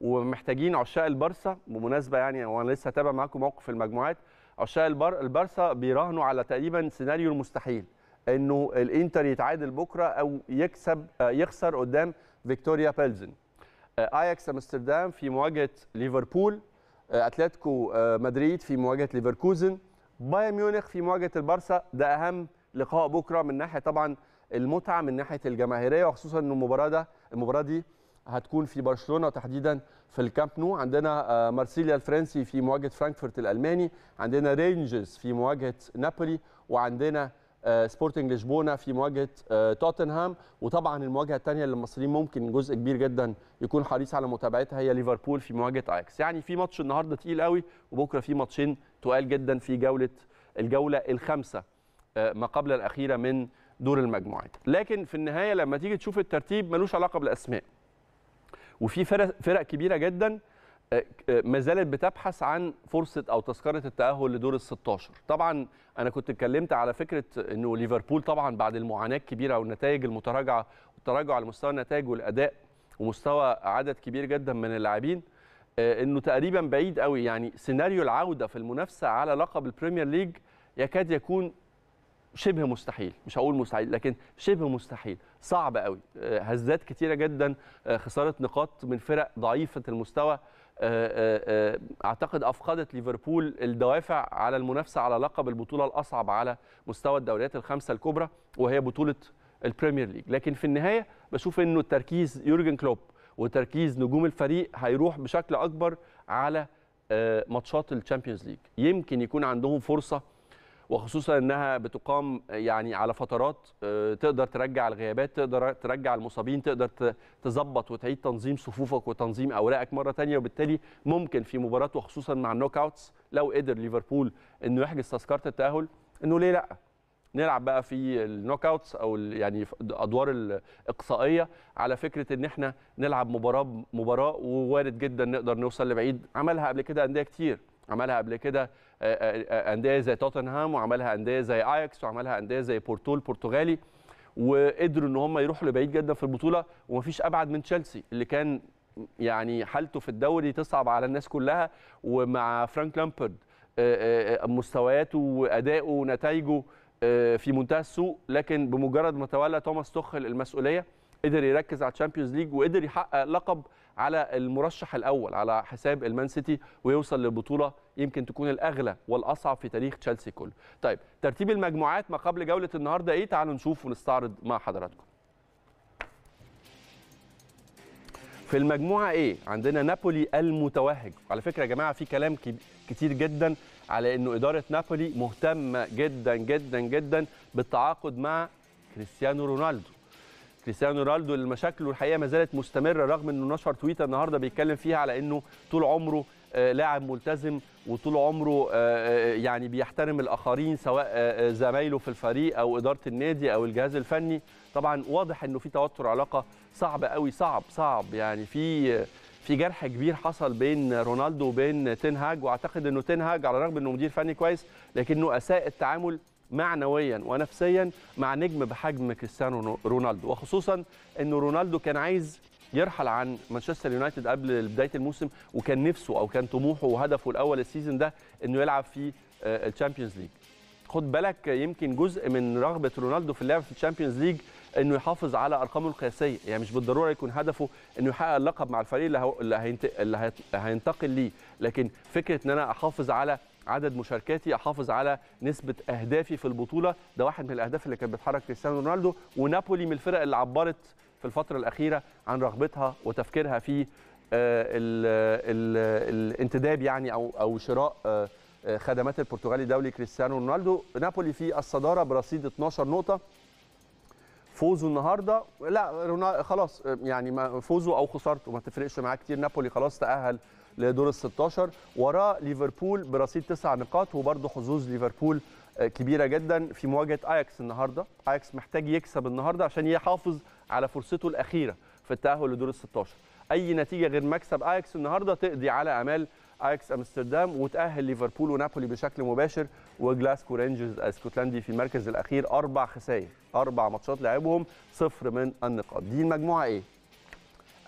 ومحتاجين عشاق البارسا بمناسبه يعني وانا لسه هتابع معاكم موقف المجموعات عشاق البر... البارسا بيراهنوا على تقريبا سيناريو المستحيل انه الانتر يتعادل بكره او يكسب يخسر قدام فيكتوريا بيلزن آه، اياكس امستردام في مواجهه ليفربول آه، اتلتيكو آه، مدريد في مواجهه ليفركوزن بايرن ميونخ في مواجهه البارسا ده اهم لقاء بكره من ناحيه طبعا المتعه من ناحيه الجماهيريه وخصوصا ان المباراه ده المباراه دي هتكون في برشلونه وتحديدا في الكامب نو عندنا آه، مارسيليا الفرنسي في مواجهه فرانكفورت الالماني عندنا رينجز في مواجهه نابولي وعندنا آه، سبورتنج لشبونه في مواجهه آه، توتنهام وطبعا المواجهه الثانيه اللي المصريين ممكن جزء كبير جدا يكون حريص على متابعتها هي ليفربول في مواجهه اياكس يعني في ماتش النهارده تقيل قوي وبكره في ماتشين تقال جدا في جوله الجوله الخامسه ما قبل الاخيره من دور المجموعات لكن في النهايه لما تيجي تشوف الترتيب ملوش علاقه بالاسماء وفي فرق فرق كبيره جدا آه، آه، ما زالت بتبحث عن فرصه او تذكره التاهل لدور ال 16 طبعا انا كنت اتكلمت على فكره انه ليفربول طبعا بعد المعاناه الكبيره والنتائج المتراجعه والتراجع على مستوى النتائج والاداء ومستوى عدد كبير جدا من اللاعبين آه، انه تقريبا بعيد قوي يعني سيناريو العوده في المنافسه على لقب البريمير ليج يكاد يكون شبه مستحيل مش هقول مستحيل لكن شبه مستحيل صعب قوي آه، هزات كتيره جدا آه، خساره نقاط من فرق ضعيفه المستوى آه، اعتقد افقدت ليفربول الدوافع على المنافسه على لقب البطوله الاصعب على مستوى الدوريات الخمسه الكبرى وهي بطوله البريمير ليج لكن في النهايه بشوف انه تركيز يورجن كلوب وتركيز نجوم الفريق هيروح بشكل اكبر على ماتشات الشامبيونز ليج يمكن يكون عندهم فرصه وخصوصا انها بتقام يعني على فترات آه، تقدر ترجع الغيابات تقدر ترجع المصابين تقدر تظبط وتعيد تنظيم صفوفك وتنظيم اوراقك مره ثانيه وبالتالي ممكن في مباراه وخصوصا مع النوك اوتس لو قدر ليفربول انه يحجز تذكره التاهل انه ليه لا نلعب بقى في النوك اوتس او يعني ادوار الاقصائيه على فكره ان احنا نلعب مباراه مباراه ووارد جدا نقدر نوصل لبعيد عملها قبل كده انديه كتير عملها قبل كده آه، آه، آه، انديه زي توتنهام وعملها انديه زي اياكس وعملها انديه زي بورتو البرتغالي وقدروا ان هم يروحوا لبعيد جدا في البطوله ومفيش ابعد من تشيلسي اللي كان يعني حالته في الدوري تصعب على الناس كلها ومع فرانك لامبرد مستوياته وادائه ونتائجه في منتهى السوء لكن بمجرد ما تولى توماس توخل المسؤوليه قدر يركز على الشامبيونز ليج وقدر يحقق لقب على المرشح الاول على حساب المان سيتي ويوصل للبطوله يمكن تكون الاغلى والاصعب في تاريخ تشيلسي كله. طيب ترتيب المجموعات ما قبل جوله النهارده ايه؟ تعالوا نشوف ونستعرض مع حضراتكم. في المجموعه ايه؟ عندنا نابولي المتوهج، على فكره يا جماعه في كلام كتير جدا على انه اداره نابولي مهتمه جدا جدا جدا بالتعاقد مع كريستيانو رونالدو. كريستيانو رونالدو اللي مشاكله الحقيقه ما زالت مستمره رغم انه نشر تويتر النهارده بيتكلم فيها على انه طول عمره آه، لاعب ملتزم وطول عمره آه، آه، يعني بيحترم الاخرين سواء زمايله في الفريق او اداره النادي او الجهاز الفني طبعا واضح انه في توتر علاقه صعبه قوي صعب صعب يعني في في جرح كبير حصل بين رونالدو وبين تنهاج واعتقد انه تنهاج على الرغم انه مدير فني كويس لكنه اساء التعامل معنويا ونفسيا مع نجم بحجم كريستيانو رونالدو وخصوصا ان رونالدو كان عايز يرحل عن مانشستر يونايتد قبل بدايه الموسم وكان نفسه او كان طموحه وهدفه الاول السيزون ده انه يلعب في آه، الشامبيونز ليج خد بالك يمكن جزء من رغبه رونالدو في اللعب في الشامبيونز ليج انه يحافظ على ارقامه القياسيه يعني مش بالضروره يكون هدفه انه يحقق اللقب مع الفريق اللي, اللي هينتقل ليه لكن فكره ان انا احافظ على عدد مشاركاتي احافظ على نسبه اهدافي في البطوله ده واحد من الاهداف اللي كانت بتحرك كريستيانو رونالدو ونابولي من الفرق اللي عبرت في الفتره الاخيره عن رغبتها وتفكيرها في آه، الانتداب يعني او او شراء آه، آه، خدمات البرتغالي الدولي كريستيانو رونالدو نابولي في الصداره برصيد 12 نقطه فوزه النهارده لا خلاص يعني فوزه او خسارته ما تفرقش معاه كتير نابولي خلاص تاهل لدور ال 16 وراه ليفربول برصيد تسع نقاط وبرضه حظوظ ليفربول آه، كبيره جدا في مواجهه اياكس النهارده اياكس محتاج يكسب النهارده عشان يحافظ على فرصته الاخيره في التاهل لدور ال 16 اي نتيجه غير مكسب اياكس النهارده تقضي على امال اياكس امستردام وتاهل ليفربول ونابولي بشكل مباشر وجلاسكو رينجرز الاسكتلندي في المركز الاخير اربع خسائر اربع ماتشات لعبهم صفر من النقاط دي المجموعه ايه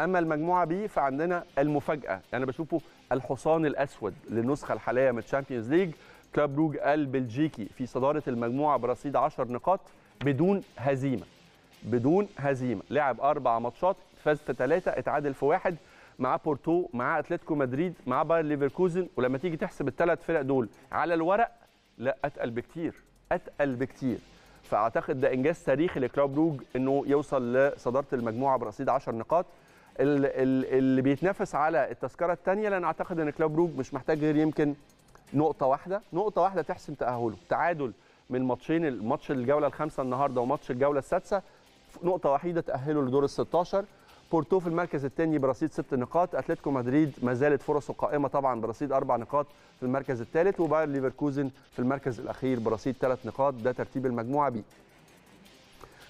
اما المجموعه بي فعندنا المفاجاه انا بشوفه الحصان الاسود للنسخه الحاليه من تشامبيونز ليج كلاب روج البلجيكي في صداره المجموعه برصيد 10 نقاط بدون هزيمه بدون هزيمه لعب اربع ماتشات فاز في ثلاثه اتعادل في واحد مع بورتو مع اتلتيكو مدريد مع باير ليفركوزن ولما تيجي تحسب الثلاث فرق دول على الورق لا اتقل بكتير اتقل بكتير فاعتقد ده انجاز تاريخي لكلوب روج انه يوصل لصداره المجموعه برصيد 10 نقاط اللي بيتنافس على التذكره الثانيه لان اعتقد ان كلوب بروج مش محتاج غير يمكن نقطه واحده نقطه واحده تحسم تاهله تعادل من ماتشين الماتش الجوله الخامسه النهارده وماتش الجوله السادسه نقطه وحيده تاهله لدور ال 16 بورتو في المركز الثاني برصيد ست نقاط اتلتيكو مدريد ما زالت فرصه قائمه طبعا برصيد اربع نقاط في المركز الثالث وباير ليفركوزن في المركز الاخير برصيد ثلاث نقاط ده ترتيب المجموعه بي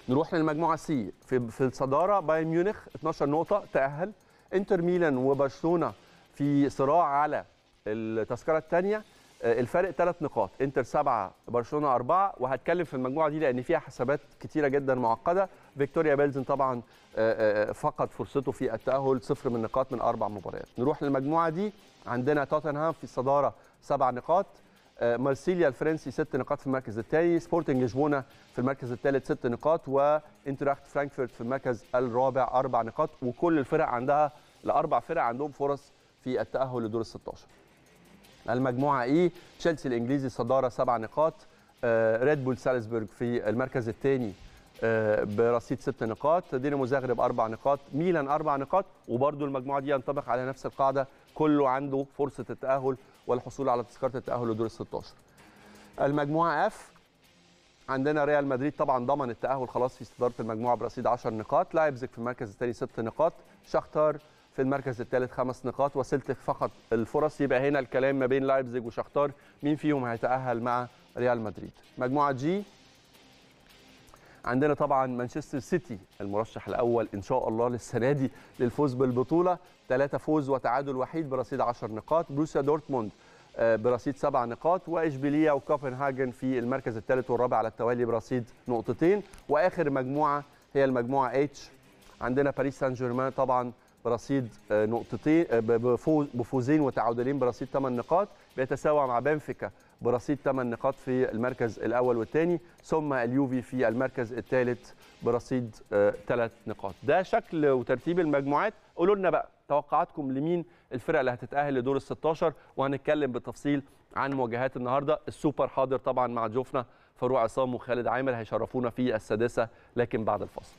نروح للمجموعه سي في في الصداره بايرن ميونخ 12 نقطه تاهل انتر ميلان وبرشلونه في صراع على التذكره الثانيه آه، الفرق ثلاث نقاط انتر سبعه برشلونه اربعه وهتكلم في المجموعه دي لان فيها حسابات كتيره جدا معقده فيكتوريا بيلزن طبعا آه، آه، فقد فرصته في التاهل صفر من نقاط من اربع مباريات نروح للمجموعه دي عندنا توتنهام في الصداره سبع نقاط مارسيليا الفرنسي ست نقاط في المركز الثاني سبورتنج لشبونه في المركز الثالث ست نقاط وانتراخت فرانكفورت في المركز الرابع اربع نقاط وكل الفرق عندها الاربع فرق عندهم فرص في التاهل لدور ال 16 المجموعه اي تشيلسي الانجليزي صداره سبع نقاط آه، ريد بول سالزبورغ في المركز الثاني برصيد ست نقاط دينامو زغرب اربع نقاط ميلان اربع نقاط وبرده المجموعه دي ينطبق على نفس القاعده كله عنده فرصه التاهل والحصول على تذكره التاهل لدور ال 16 المجموعه اف عندنا ريال مدريد طبعا ضمن التاهل خلاص في صداره المجموعه برصيد 10 نقاط لايبزيج في المركز الثاني ست نقاط شختار في المركز الثالث خمس نقاط وسلتك فقط الفرص يبقى هنا الكلام ما بين لايبزيج وشختار مين فيهم هيتاهل مع ريال مدريد مجموعه جي عندنا طبعا مانشستر سيتي المرشح الاول ان شاء الله للسنه دي للفوز بالبطوله ثلاثه فوز وتعادل وحيد برصيد 10 نقاط بروسيا دورتموند آه، برصيد سبع نقاط واشبيليه وكوبنهاجن في المركز الثالث والرابع على التوالي برصيد نقطتين واخر مجموعه هي المجموعه اتش عندنا باريس سان جيرمان طبعا برصيد آه، نقطتين آه، بفوزين وتعادلين برصيد 8 نقاط بيتساوى مع بنفيكا برصيد 8 نقاط في المركز الاول والثاني ثم اليوفي في المركز الثالث برصيد 3 آه، نقاط ده شكل وترتيب المجموعات قولوا لنا بقى توقعاتكم لمين الفرق اللي هتتاهل لدور ال 16 وهنتكلم بالتفصيل عن مواجهات النهارده السوبر حاضر طبعا مع ضيوفنا فاروق عصام وخالد عامر هيشرفونا في السادسه لكن بعد الفاصل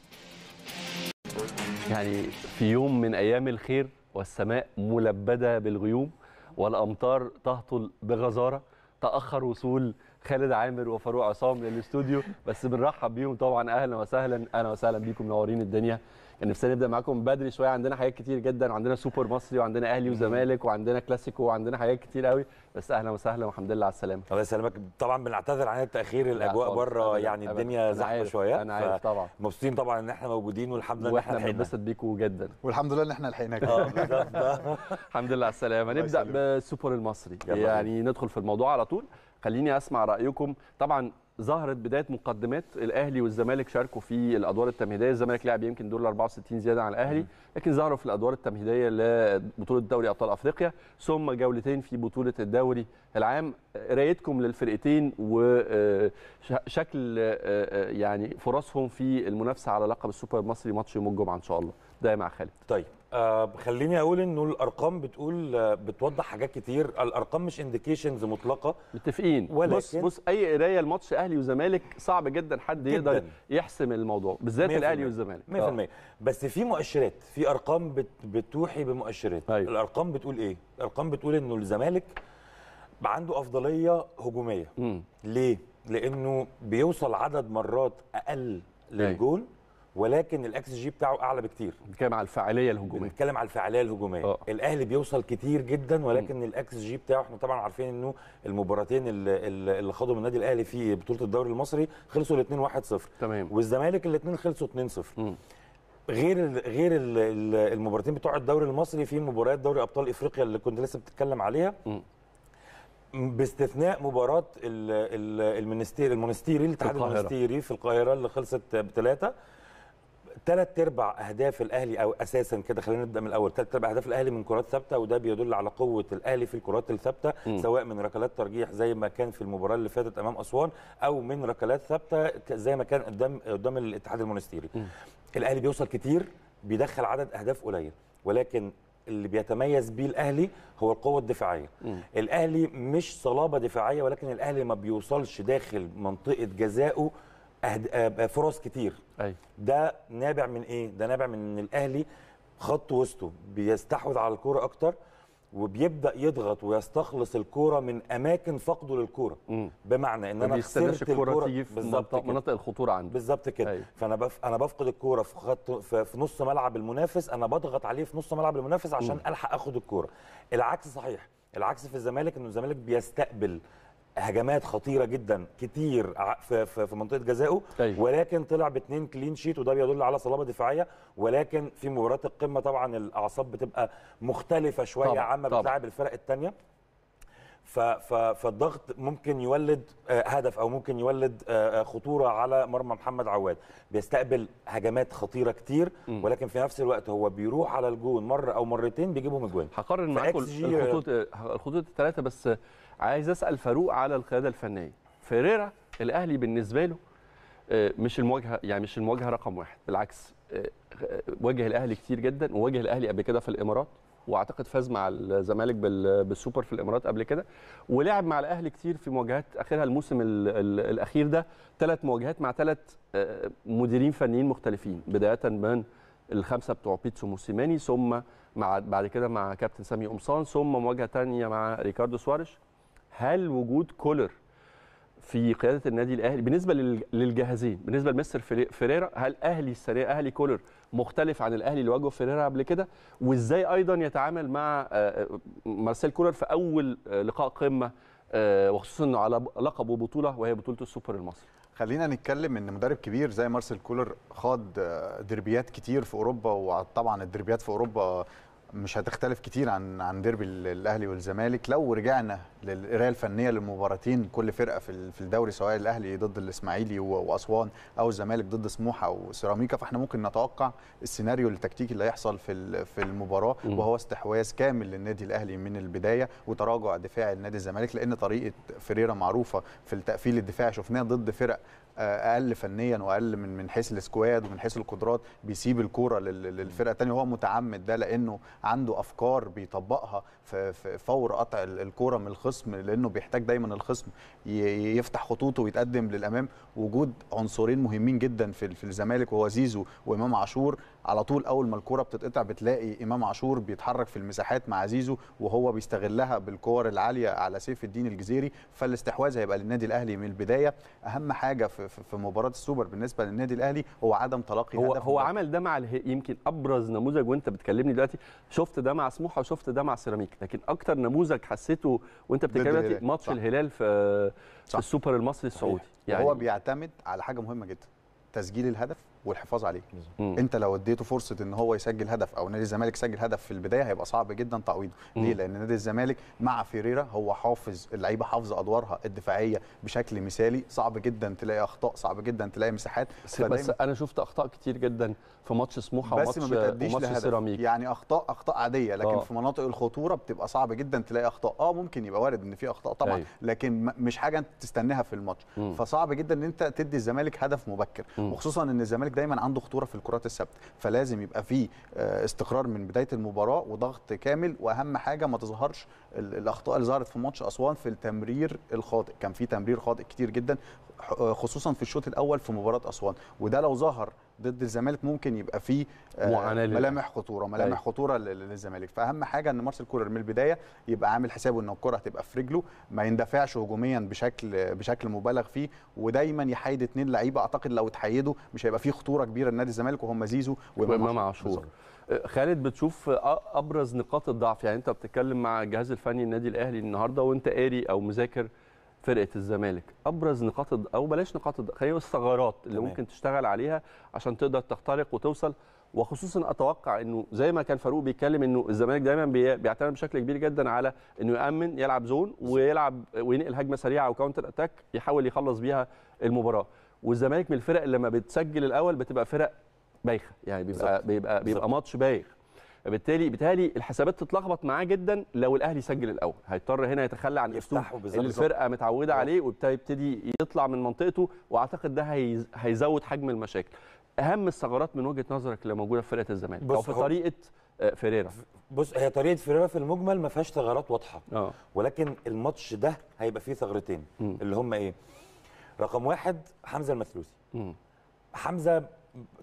يعني في يوم من ايام الخير والسماء ملبده بالغيوم والامطار تهطل بغزاره تاخر وصول خالد عامر وفاروق عصام للاستوديو بس بنرحب بيهم طبعا اهلا وسهلا اهلا وسهلا بيكم منورين الدنيا نفسنا نبدا معاكم بدري شويه عندنا حاجات كتير جدا وعندنا سوبر مصري وعندنا اهلي وزمالك وعندنا كلاسيكو وعندنا حاجات كتير قوي بس اهلا وسهلا والحمد لله على السلامه الله يسلمك طبعا بنعتذر عن التاخير الاجواء بره يعني أبداً. الدنيا زحمه شويه انا عارف طبعا مبسوطين طبعا ان احنا موجودين والحمد لله ان احنا بنبسط بيكم جدا والحمد لله ان احنا لحقناك آه، الحمد لله على السلامه نبدا بالسوبر المصري يعني ندخل في الموضوع على طول خليني اسمع رايكم طبعا ظهرت بدايه مقدمات الاهلي والزمالك شاركوا في الادوار التمهيديه الزمالك لعب يمكن دور ال 64 زياده عن الاهلي لكن ظهروا في الادوار التمهيديه لبطوله دوري ابطال افريقيا ثم جولتين في بطوله الدوري العام قرايتكم للفرقتين وشكل يعني فرصهم في المنافسه على لقب السوبر المصري ماتش يوم الجمعه ان شاء الله ده مع خالد طيب آه خليني اقول انه الارقام بتقول آه بتوضح حاجات كتير الارقام مش انديكيشنز مطلقه متفقين ولكن بص بص اي قرايه لماتش اهلي وزمالك صعب جدا حد جداً. يقدر يحسم الموضوع بالذات الاهلي والزمالك 100% آه. بس في مؤشرات في ارقام بت بتوحي بمؤشرات أيوه. الارقام بتقول ايه الارقام بتقول انه الزمالك عنده افضليه هجوميه م. ليه لانه بيوصل عدد مرات اقل للجول أيوه. ولكن الاكس جي بتاعه اعلى بكتير بنتكلم على الفعاليه الهجوميه بنتكلم على الفعاليه الهجوميه أوه. الاهلي بيوصل كتير جدا ولكن الاكس جي بتاعه احنا طبعا عارفين انه المباراتين اللي, اللي خدهم النادي الاهلي في بطوله الدوري المصري خلصوا الاثنين 1-0 تمام والزمالك الاثنين خلصوا 2-0 غير الـ غير المباراتين بتوع الدوري المصري في مباريات دوري ابطال افريقيا اللي كنت لسه بتتكلم عليها م. باستثناء مباراه المنستيري المونستيري الاتحاد المونستيري في القاهره اللي خلصت بثلاثه ثلاث ارباع اهداف الاهلي او اساسا كده خلينا نبدا من الاول ثلاث ارباع اهداف الاهلي من كرات ثابته وده بيدل على قوه الاهلي في الكرات الثابته سواء من ركلات ترجيح زي ما كان في المباراه اللي فاتت امام اسوان او من ركلات ثابته زي ما كان قدام قدام الاتحاد المونستيري الاهلي بيوصل كتير بيدخل عدد اهداف قليل ولكن اللي بيتميز بيه الاهلي هو القوه الدفاعيه م. الاهلي مش صلابه دفاعيه ولكن الاهلي ما بيوصلش داخل منطقه جزائه أهد... آه، آه، فرص كتير أي. أيوه. ده نابع من ايه ده نابع من ان الاهلي خط وسطه بيستحوذ على الكوره اكتر وبيبدا يضغط ويستخلص الكوره من اماكن فقده للكوره بمعنى ان انا خسرت الكوره بالظبط في منطقه, الخطوره عندي بالظبط كده أي. أيوه. فانا بف... انا بفقد الكوره في خط في... في نص ملعب المنافس انا بضغط عليه في نص ملعب المنافس عشان م. الحق اخد الكوره العكس صحيح العكس في الزمالك انه الزمالك بيستقبل هجمات خطيره جدا كتير في في منطقه جزائه طيب. ولكن طلع باثنين كلين شيت وده بيدل على صلابه دفاعيه ولكن في مباراه القمه طبعا الاعصاب بتبقى مختلفه شويه طبعا. عامه بتلعب الفرق الثانيه فالضغط ممكن يولد آه، هدف او ممكن يولد آه، آه، خطوره على مرمى محمد عواد بيستقبل هجمات خطيره كتير ولكن في نفس الوقت هو بيروح على الجون مره او مرتين بيجيبهم اجوان هقارن معاكم الخطوط الخطوط الثلاثه بس عايز اسال فاروق على القياده الفنيه فيريرا الاهلي بالنسبه له آه، مش المواجهه يعني مش المواجهه رقم واحد بالعكس آه، آه، واجه الاهلي كتير جدا وواجه الاهلي قبل كده في الامارات واعتقد فاز مع الزمالك بالسوبر في الامارات قبل كده ولعب مع الاهلي كتير في مواجهات اخرها الموسم الاخير ده ثلاث مواجهات مع ثلاث مديرين فنيين مختلفين بدايه من الخمسه بتوع بيتسو موسيماني ثم مع بعد كده مع كابتن سامي قمصان ثم مواجهه ثانيه مع ريكاردو سوارش هل وجود كولر في قياده النادي الاهلي بالنسبه للجاهزين بالنسبه لمستر فيريرا هل اهلي السريع اهلي كولر مختلف عن الاهلي اللي واجهه فيريرا قبل كده وازاي ايضا يتعامل مع آه، آه، مارسيل كولر في اول آه، لقاء قمه وخصوصا انه على لقب وبطوله وهي بطوله السوبر المصري خلينا نتكلم ان مدرب كبير زي مارسيل كولر خاض دربيات كتير في اوروبا وطبعا الدربيات في اوروبا مش هتختلف كتير عن عن ديربي الاهلي والزمالك لو رجعنا للقرايه الفنيه للمباراتين كل فرقه في في الدوري سواء الاهلي ضد الاسماعيلي واسوان او الزمالك ضد سموحه وسيراميكا فاحنا ممكن نتوقع السيناريو التكتيكي اللي هيحصل في في المباراه وهو استحواذ كامل للنادي الاهلي من البدايه وتراجع دفاع النادي الزمالك لان طريقه فريره معروفه في التقفيل الدفاعي شفناه ضد فرق اقل فنيا واقل من من حيث السكواد ومن حيث القدرات بيسيب الكوره للفرقه الثانيه وهو متعمد ده لانه عنده افكار بيطبقها في فور قطع الكوره من الخصم لانه بيحتاج دايما الخصم يفتح خطوطه ويتقدم للامام وجود عنصرين مهمين جدا في الزمالك وهو زيزو وامام عاشور على طول اول ما الكوره بتتقطع بتلاقي امام عاشور بيتحرك في المساحات مع زيزو وهو بيستغلها بالكور العاليه على سيف الدين الجزيري فالاستحواذ هيبقى للنادي الاهلي من البدايه اهم حاجه في, في مباراه السوبر بالنسبه للنادي الاهلي هو عدم تلقي هو هدف هو مبارك. عمل ده مع اله... يمكن ابرز نموذج وانت بتكلمني دلوقتي شفت ده مع سموحه وشفت ده مع سيراميك لكن اكتر نموذج حسيته وانت بتتكلم ماتش الهلال في, في السوبر المصري السعودي يعني هو بيعتمد على حاجه مهمه جدا تسجيل الهدف والحفاظ عليه مم. انت لو اديته فرصه ان هو يسجل هدف او نادي الزمالك سجل هدف في البدايه هيبقى صعب جدا تعويضه ليه لان نادي الزمالك مع فيريرا هو حافظ اللعيبه حافظ ادوارها الدفاعيه بشكل مثالي صعب جدا تلاقي اخطاء صعب جدا تلاقي مساحات بس, بس انا شفت اخطاء كتير جدا في ماتش سموحه وماتش وماتش سيراميك يعني اخطاء اخطاء عاديه لكن آه. في مناطق الخطوره بتبقى صعب جدا تلاقي اخطاء اه ممكن يبقى وارد ان في اخطاء طبعا أي. أيوه. لكن مش حاجه انت تستناها في الماتش فصعب جدا ان انت تدي الزمالك هدف مبكر مم. وخصوصا ان الزمالك الزمالك دايما عنده خطوره في الكرات الثابته فلازم يبقى في آه، استقرار من بدايه المباراه وضغط كامل واهم حاجه ما تظهرش الاخطاء اللي ظهرت في ماتش اسوان في التمرير الخاطئ كان في تمرير خاطئ كتير جدا آه، خصوصا في الشوط الاول في مباراه اسوان وده لو ظهر ضد الزمالك ممكن يبقى فيه آه، ملامح خطوره ملامح أي. أيوه. خطوره للزمالك فاهم حاجه ان مارسيل كولر من البدايه يبقى عامل حسابه ان الكره هتبقى في رجله ما يندفعش هجوميا بشكل بشكل مبالغ فيه ودايما يحايد اثنين لعيبه اعتقد لو اتحيدوا مش هيبقى فيه خطوره كبيره لنادي الزمالك وهم زيزو وامام عاشور آه، خالد بتشوف ابرز نقاط الضعف يعني انت بتتكلم مع الجهاز الفني النادي الاهلي النهارده وانت قاري او مذاكر فرقه الزمالك ابرز نقاط او بلاش نقاط خلينا الثغرات اللي تمام. ممكن تشتغل عليها عشان تقدر تخترق وتوصل وخصوصا اتوقع انه زي ما كان فاروق بيتكلم انه الزمالك دايما بيعتمد بشكل كبير جدا على انه يامن يلعب زون ويلعب وينقل هجمه سريعه او كاونتر اتاك يحاول يخلص بيها المباراه والزمالك من الفرق اللي لما بتسجل الاول بتبقى فرق بايخه يعني بيبقى بيبقى بيبقى, بيبقى ماتش بايخ بالتالي بالتالي الحسابات تتلخبط معاه جدا لو الاهلي سجل الاول هيضطر هنا يتخلى عن اسلوب اللي الفرقه متعوده آه. عليه ويبتدي يطلع من منطقته واعتقد ده هيزود حجم المشاكل اهم الثغرات من وجهه نظرك اللي موجوده في فرقه الزمالك او في طريقه آه، فيريرا بص هي طريقه فيريرا في المجمل ما فيهاش ثغرات واضحه أوه. ولكن الماتش ده هيبقى فيه ثغرتين اللي هم ايه رقم واحد حمزه المثلوسي حمزه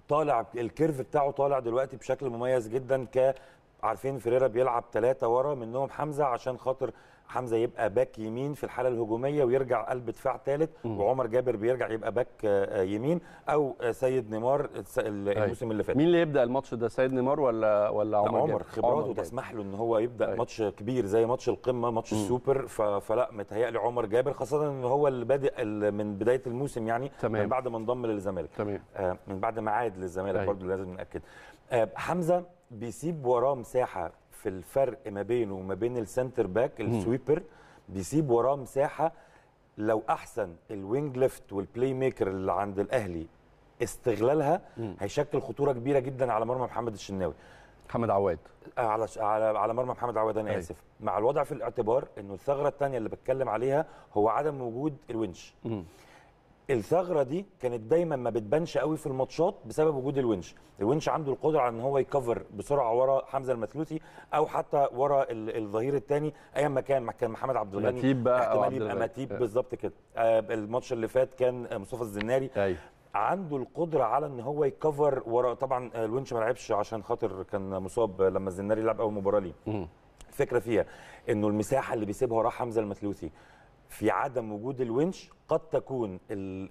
طالع الكيرف بتاعه طالع دلوقتي بشكل مميز جدا ك عارفين فيريرا بيلعب ثلاثه ورا منهم حمزه عشان خاطر حمزه يبقى باك يمين في الحاله الهجوميه ويرجع قلب دفاع ثالث وعمر جابر بيرجع يبقى باك آه، آه، يمين او آه، سيد نيمار أيوه. الموسم اللي فات مين اللي يبدا الماتش ده سيد نيمار ولا ولا عمر عمر خبراته تسمح له ان هو يبدا أي. أيوه. ماتش كبير زي ماتش القمه ماتش مم. السوبر فلا متهيألي عمر جابر خاصه ان هو اللي بادئ من بدايه الموسم يعني تمام. من بعد ما انضم للزمالك تمام. آه من بعد ما عاد للزمالك أيوه. برضه لازم ناكد آه حمزه بيسيب وراه مساحه في الفرق ما بينه وما بين السنتر باك السويبر بيسيب وراه مساحه لو احسن الوينج ليفت والبلاي ميكر اللي عند الاهلي استغلالها هيشكل خطوره كبيره جدا على مرمى محمد الشناوي محمد عواد آه، على على على مرمى محمد عواد انا أيوه. اسف مع الوضع في الاعتبار انه الثغره الثانيه اللي بتكلم عليها هو عدم وجود الونش مم. الثغره دي كانت دايما ما بتبانش قوي في الماتشات بسبب وجود الونش الونش عنده القدره على ان هو يكفر بسرعه ورا حمزه المثلوثي او حتى ورا الظهير الثاني ايا ما كان كان محمد عبد الغني متيب بقى احتمال يبقى متيب آه. بالظبط كده آه، الماتش اللي فات كان مصطفى الزناري أي. أيوه. عنده القدره على ان هو يكفر ورا طبعا الونش ما لعبش عشان خاطر كان مصاب لما الزناري لعب اول مباراه ليه الفكره فيها انه المساحه اللي بيسيبها وراه حمزه المثلوثي في عدم وجود الونش قد تكون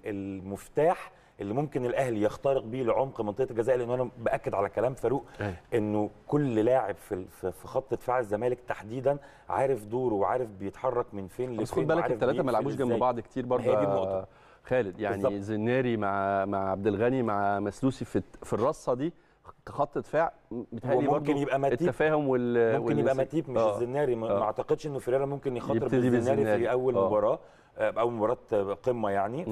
المفتاح اللي ممكن الاهلي يخترق بيه لعمق منطقه الجزاء لان انا باكد على كلام فاروق أيوه. انه كل لاعب في في خط دفاع الزمالك تحديدا عارف دوره وعارف بيتحرك من فين لفين بس خد بالك الثلاثه ما لعبوش جنب بعض كتير برضه خالد يعني بالزبط. زناري مع مع عبد الغني مع مسلوسي في في الرصه دي خط دفاع متهيألي ممكن يبقى متيب التفاهم وال ممكن يبقى متيب مش آه. الزناري ما, آه. ما اعتقدش انه فيريرا ممكن يخاطر بالزناري في اول آه. مباراه آه، او مباراه قمه يعني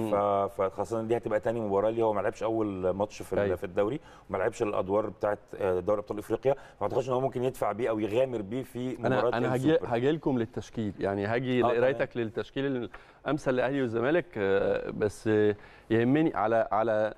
فخاصه دي هتبقى تاني مباراه ليه هو ما لعبش اول ماتش في أيوه. في الدوري وما لعبش الادوار بتاعه آه، دوري ابطال افريقيا فما اعتقدش ان هو ممكن يدفع بيه او يغامر بيه في مباراه انا انا هاجي هاجي لكم للتشكيل يعني هاجي آه قرايتك للتشكيل الامثل لاهلي والزمالك آه، بس يهمني على على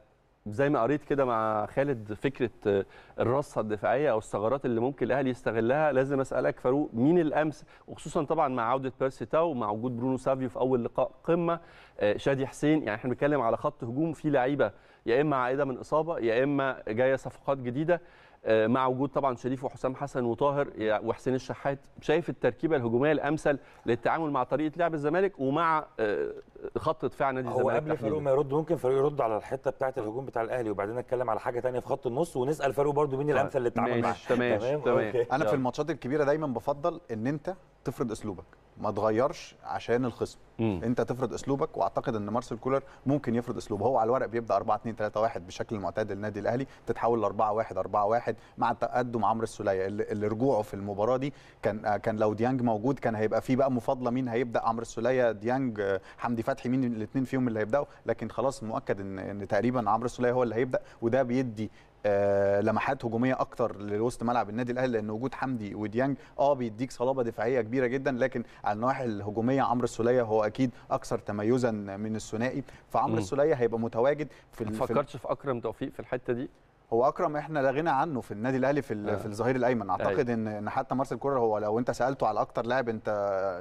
زي ما قريت كده مع خالد فكره آه، الرصه الدفاعيه او الثغرات اللي ممكن الاهلي يستغلها لازم اسالك فاروق مين الامس وخصوصا طبعا مع عوده بيرسي تاو مع وجود برونو سافيو في اول لقاء قمه آه، شادي حسين يعني احنا بنتكلم على خط هجوم فيه لعيبه يا اما عائده من اصابه يا اما جايه صفقات جديده آه، مع وجود طبعا شريف وحسام حسن وطاهر وحسين الشحات شايف التركيبه الهجوميه الامثل للتعامل مع طريقه لعب الزمالك ومع آه، خط دفاع نادي الزمالك هو قبل فاروق ما يرد ممكن فاروق يرد على الحته بتاعه الهجوم بتاع الاهلي وبعدين نتكلم على حاجه ثانيه في خط النص ونسال فاروق برده مين الامثل للتعامل معاه تمام تمام, تمام. انا في الماتشات الكبيره دايما بفضل ان انت تفرض اسلوبك ما تغيرش عشان الخصم مم. انت تفرض اسلوبك واعتقد ان مارسيل كولر ممكن يفرض اسلوبه هو على الورق بيبدا 4 2 3 1 بشكل المعتاد للنادي الاهلي تتحول ل 4 1 4 1 مع تقدم عمرو السوليه اللي, اللي رجوعه في المباراه دي كان كان لو ديانج موجود كان هيبقى في بقى مفاضله مين هيبدا عمرو السوليه ديانج حمدي فتحي مين الاثنين فيهم اللي هيبداوا لكن خلاص مؤكد ان ان تقريبا عمرو السوليه هو اللي هيبدا وده بيدي آه، لمحات هجوميه اكتر لوسط ملعب النادي الاهلي لان وجود حمدي وديانج اه بيديك صلابه دفاعيه كبيره جدا لكن على النواحي الهجوميه عمرو السوليه هو اكيد اكثر تميزا من الثنائي فعمرو السوليه هيبقى متواجد في ما فكرتش في اكرم توفيق في الحته دي هو اكرم احنا لا غنى عنه في النادي الاهلي في آه. في الظهير الايمن اعتقد أيوة. ان ان حتى مارسيل كولر هو لو انت سالته على اكتر لاعب انت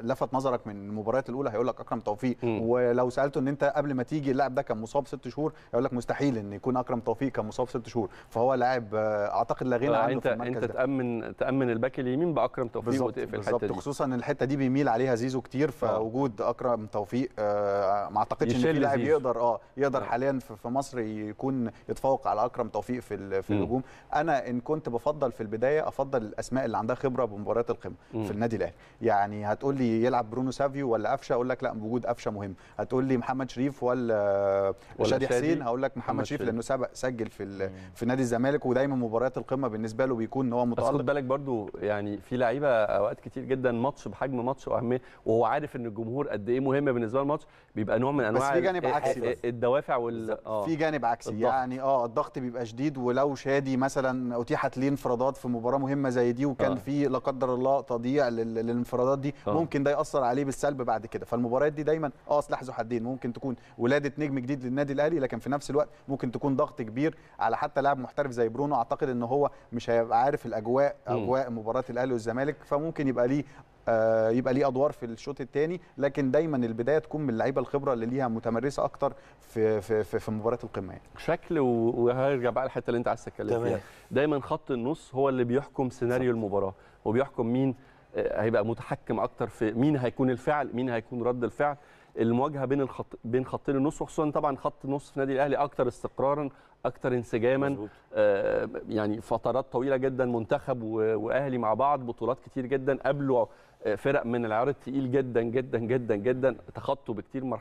لفت نظرك من المباريات الاولى هيقول لك اكرم توفيق م. ولو سالته ان انت قبل ما تيجي اللاعب ده كان مصاب ست شهور هيقول لك مستحيل ان يكون اكرم توفيق كان مصاب ست شهور فهو لاعب آه، اعتقد لا غنى آه عنه انت في المركز انت ده. تامن تامن الباك اليمين باكرم توفيق بالزبط وتقفل بالزبط الحته دي خصوصا ان الحته دي بيميل عليها زيزو كتير آه. فوجود اكرم توفيق آه ما اعتقدش ان في لاعب يقدر اه يقدر آه. حاليا في مصر يكون يتفوق على اكرم توفيق في في الهجوم انا ان كنت بفضل في البدايه افضل الاسماء اللي عندها خبره بمباريات القمه في النادي الاهلي يعني هتقول لي يلعب برونو سافيو ولا قفشه اقول لك لا بوجود قفشه مهم هتقول لي محمد شريف ولا شادي حسين هقول لك محمد شريف لانه سبق سجل في في نادي الزمالك ودايما مباريات القمه بالنسبه له بيكون ان هو متالق بس خد بالك برده يعني في لعيبه اوقات كتير جدا ماتش بحجم ماتش واهميه وهو عارف ان الجمهور قد ايه مهم بالنسبه للماتش بيبقى نوع من انواع إيه، إيه، بس آه. في جانب عكسي الدوافع وال في جانب عكسي يعني اه الضغط بيبقى شديد ولو شادي مثلا اتيحت ليه انفرادات في مباراه مهمه زي دي وكان آه. في لا قدر الله تضييع للانفرادات دي آه. ممكن ده ياثر عليه بالسلب بعد كده فالمباريات دي دايما اه سلاح ذو حدين ممكن تكون ولاده نجم جديد للنادي الاهلي لكن في نفس الوقت ممكن تكون ضغط كبير على حتى لاعب محترف زي برونو اعتقد ان هو مش هيبقى عارف الاجواء اجواء مباراه الاهلي والزمالك فممكن يبقى ليه آه، يبقى ليه ادوار في الشوط الثاني لكن دايما البدايه تكون من اللعيبه الخبره اللي ليها متمرسه اكتر في في في, في مباراه القمه يعني. شكل وهرجع بقى للحته اللي انت عايز تتكلم فيها دايما خط النص هو اللي بيحكم سيناريو المباراه وبيحكم مين آه، هيبقى متحكم اكتر في مين هيكون الفعل مين هيكون رد الفعل المواجهه بين الخط بين خطين النص وخصوصا طبعا خط نص في نادي الاهلي اكتر استقرارا اكتر انسجاما آه يعني فترات طويله جدا منتخب واهلي مع بعض بطولات كتير جدا قبله فرق من العيار الثقيل جدا جدا جدا جدا تخطوا بكتير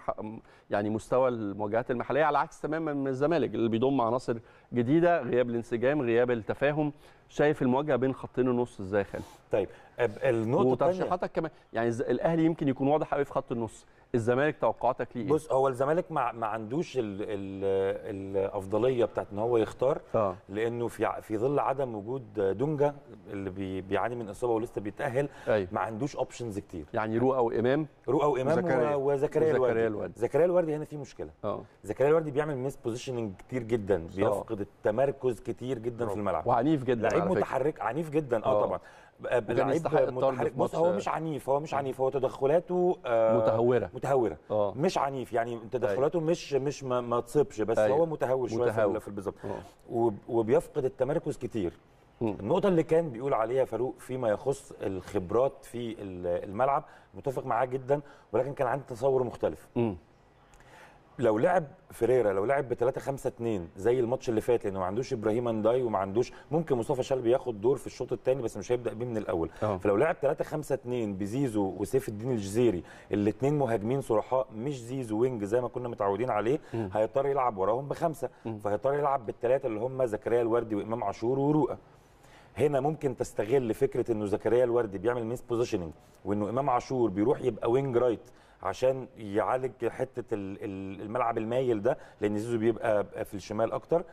يعني مستوى المواجهات المحليه على عكس تماما من الزمالك اللي بيضم عناصر جديده غياب الانسجام غياب التفاهم شايف المواجهه بين خطين النص ازاي يا خالد طيب النقطه الثانيه وترشيحاتك كمان يعني الاهلي يمكن يكون واضح قوي في خط النص الزمالك توقعاتك ليه إيه؟ بص هو الزمالك ما, ما عندوش الـ الـ الافضليه بتاعت ان هو يختار آه. لانه في في ظل عدم وجود دونجا اللي بي بيعاني من اصابه ولسه بيتاهل أيوه. ما عندوش اوبشنز كتير يعني رؤى وامام رؤى وامام وزكريا الوردي زكريا الوردي هنا في مشكله آه. زكريا الوردي بيعمل ميس بوزيشننج كتير جدا بيفقد التمركز كتير جدا في الملعب وعنيف جدا لعيب متحرك عنيف جدا اه, آه. طبعا آه، لعيب متحرك بص هو مش عنيف هو مش آه. عنيف هو تدخلاته آه متهوره متهوره أوه. مش عنيف يعني أيوه. تدخلاته مش مش ما, ما تصيبش بس أيوه. هو متهور شويه متهور. في بالظبط آه. وبيفقد التمركز كتير م. النقطة اللي كان بيقول عليها فاروق فيما يخص الخبرات في الملعب متفق معاه جدا ولكن كان عندي تصور مختلف م. لو لعب فيريرا لو لعب ب 3 5 2 زي الماتش اللي فات لانه ما عندوش ابراهيم انداي وما عندوش ممكن مصطفى شلبي ياخد دور في الشوط الثاني بس مش هيبدا بيه من الاول أوه. فلو لعب 3 5 2 بزيزو وسيف الدين الجزيري الاثنين مهاجمين صرحاء مش زيزو وينج زي ما كنا متعودين عليه م. هيضطر يلعب وراهم بخمسه م. فهيضطر يلعب بالثلاثه اللي هم زكريا الوردي وامام عاشور ورؤى هنا ممكن تستغل فكره انه زكريا الوردي بيعمل ميس بوزيشننج وانه امام عاشور بيروح يبقى وينج رايت عشان يعالج حته الملعب المايل ده لان زيزو بيبقى في الشمال اكتر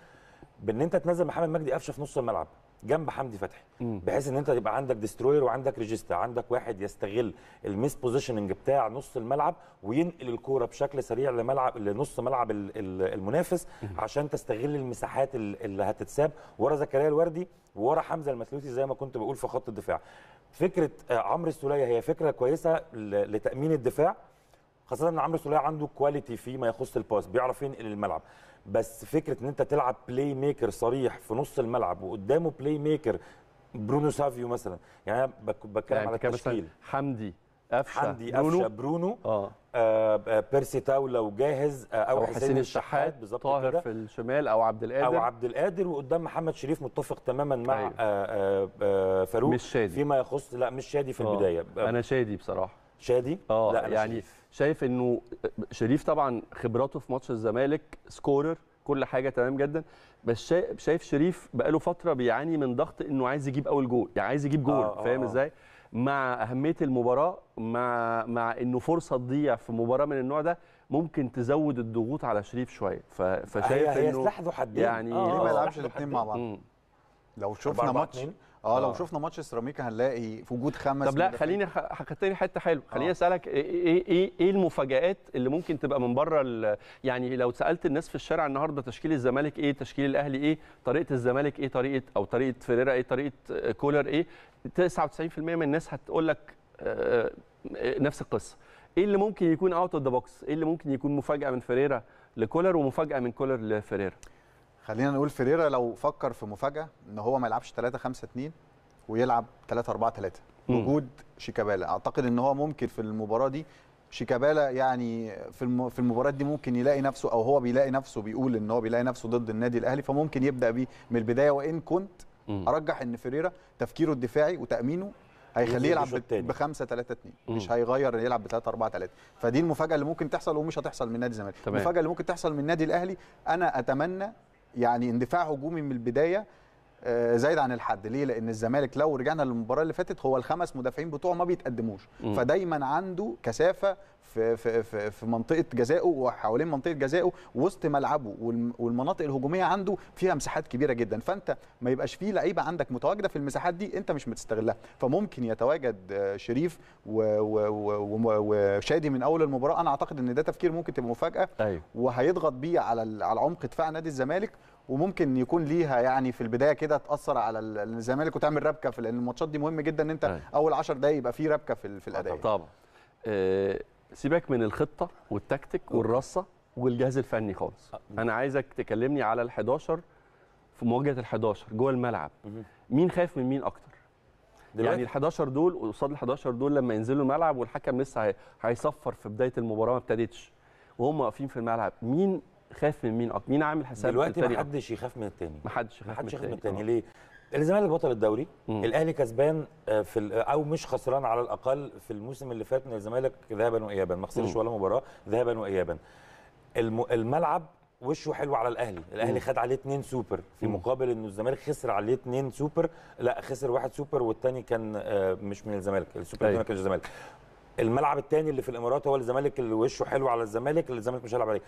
بان انت تنزل محمد مجدي قفشه في نص الملعب جنب حمدي فتحي بحيث ان انت يبقى عندك ديستروير وعندك ريجيستا عندك واحد يستغل الميس بوزيشننج بتاع نص الملعب وينقل الكوره بشكل سريع لملعب لنص ملعب المنافس عشان تستغل المساحات اللي هتتساب ورا زكريا الوردي ورا حمزه المثلوثي زي ما كنت بقول في خط الدفاع فكره آه، عمرو السوليه هي فكره كويسه لتامين الدفاع خاصه ان عمرو سوليه عنده كواليتي فيما يخص الباس بيعرف ينقل الملعب بس فكره ان انت تلعب بلاي ميكر صريح في نص الملعب وقدامه بلاي ميكر برونو سافيو مثلا يعني انا بتكلم يعني على التشكيل حمدي قفشه حمدي برونو قفشه برونو آه. اه, آه بيرسي تاو لو آه او, أو حسين الشحات بالظبط طاهر كده. في الشمال او عبد القادر او عبد القادر وقدام محمد شريف متفق تماما مع طيب. آه،, آه آه فاروق مش شادي فيما يخص لا مش شادي في آه. البدايه انا شادي بصراحه شادي اه لا يعني شريف. شايف انه شريف طبعا خبراته في ماتش الزمالك سكورر كل حاجه تمام جدا بس شايف شريف بقاله فتره بيعاني من ضغط انه عايز يجيب اول جول يعني عايز يجيب جول آه فاهم آه،, آه. ازاي مع اهميه المباراه مع مع انه فرصه تضيع في مباراه من النوع ده ممكن تزود الضغوط على شريف شويه فشايف هي انه هي سلاح ذو حدين يعني آه ليه ما آه، يلعبش الاثنين مع بعض لو شفنا ماتش اه لو اه. شفنا ماتش سيراميكا هنلاقي في وجود خمس طب لا خليني حكيت لي حته حلوه اه. خليني اسالك إيه، إيه،, ايه ايه ايه المفاجات اللي ممكن تبقى من بره يعني لو سالت الناس في الشارع النهارده تشكيل الزمالك ايه تشكيل الاهلي ايه طريقه الزمالك ايه طريقه او طريقه فيريرا ايه طريقه آه، كولر ايه 99% من الناس هتقول لك نفس القصه ايه اللي ممكن يكون اوت اوف ذا بوكس ايه اللي ممكن يكون مفاجاه من فيريرا لكولر ومفاجاه من كولر لفيريرا خلينا نقول فيريرا لو فكر في مفاجاه ان هو ما يلعبش 3 5 2 ويلعب 3 4 3 وجود شيكابالا اعتقد ان هو ممكن في المباراه دي شيكابالا يعني في في المباراه دي ممكن يلاقي نفسه او هو بيلاقي نفسه بيقول ان هو بيلاقي نفسه ضد النادي الاهلي فممكن يبدا بيه من البدايه وان كنت ارجح ان فيريرا تفكيره الدفاعي وتامينه هيخليه يلعب ب 5 3 2 مش هيغير يلعب ب 3 4 3 فدي المفاجاه اللي ممكن تحصل ومش هتحصل من نادي الزمالك المفاجاه اللي ممكن تحصل من النادي الاهلي انا اتمنى يعني اندفاع هجومي من البدايه آه، زايد عن الحد ليه لان الزمالك لو رجعنا للمباراه اللي فاتت هو الخمس مدافعين بتوعه ما بيتقدموش مم. فدايما عنده كثافه في في في, في منطقه جزائه وحوالين منطقه جزائه وسط ملعبه والمناطق الهجوميه عنده فيها مساحات كبيره جدا فانت ما يبقاش فيه لعيبه عندك متواجده في المساحات دي انت مش بتستغلها فممكن يتواجد آه، شريف وشادي من اول المباراه انا اعتقد ان ده تفكير ممكن تبقى مفاجاه أيوه. وهيضغط بيه على على عمق دفاع نادي الزمالك وممكن يكون ليها يعني في البدايه كده تاثر على الزمالك وتعمل ربكه في لان الماتشات دي مهم جدا ان انت أي. أيوة. اول 10 دقائق يبقى في ربكه في, في الاداء طبعا أه سيبك من الخطه والتكتيك والرصه والجهاز الفني خالص أه. انا عايزك تكلمني على ال11 في مواجهه ال11 جوه الملعب مين خايف من مين اكتر دلوقتي. يعني ال11 دول قصاد ال11 دول لما ينزلوا الملعب والحكم لسه هيصفر في بدايه المباراه ما ابتدتش وهم واقفين في الملعب مين خاف من مين اكتر مين عامل حساب دلوقتي محدش يخاف من الثاني محدش يخاف محدش يخاف من الثاني ليه الزمالك بطل الدوري مم. الاهلي كسبان آه، في او مش خسران على الاقل في الموسم اللي فات من الزمالك ذهبا وايابا ما خسرش ولا مباراه ذهبا وايابا الم... الملعب وشه حلو على الاهلي الاهلي خد عليه اثنين سوبر في مقابل انه الزمالك خسر عليه اثنين سوبر لا خسر واحد سوبر والثاني كان آه، مش من الزمالك السوبر أيوة. ما كانش الزمالك الملعب الثاني اللي في الامارات هو الزمالك اللي وشه حلو على الزمالك اللي الزمالك مش هيلعب عليه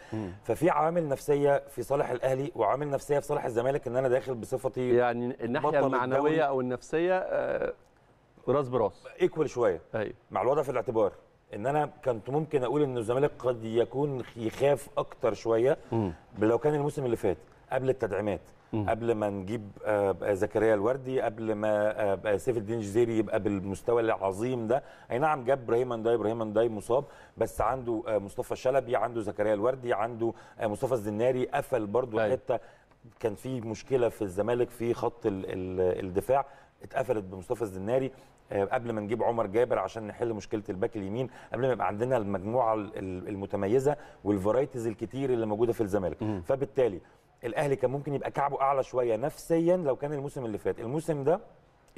ففي عوامل نفسيه في صالح الاهلي وعوامل نفسيه في صالح الزمالك ان انا داخل بصفتي يعني الناحيه المعنويه او النفسيه آه راس براس ايكوال شويه أيوه. مع الوضع في الاعتبار ان انا كنت ممكن اقول ان الزمالك قد يكون يخاف اكتر شويه لو كان الموسم اللي فات قبل التدعيمات قبل ما نجيب آه، آه، زكريا الوردي قبل ما آه، سيف الدين جزيري يبقى بالمستوى العظيم ده اي نعم جاب ابراهيم انداي ابراهيم انداي مصاب بس عنده مصطفى شلبي عنده زكريا الوردي عنده مصطفى الزناري قفل برضو أيوة. حته كان في مشكله في الزمالك في خط الدفاع اتقفلت بمصطفى الزناري قبل ما نجيب عمر جابر عشان نحل مشكله الباك اليمين قبل ما يبقى عندنا المجموعه المتميزه والفرايتيز الكتير اللي موجوده في الزمالك فبالتالي الاهلي كان ممكن يبقى كعبه اعلى شويه نفسيا لو كان الموسم اللي فات الموسم ده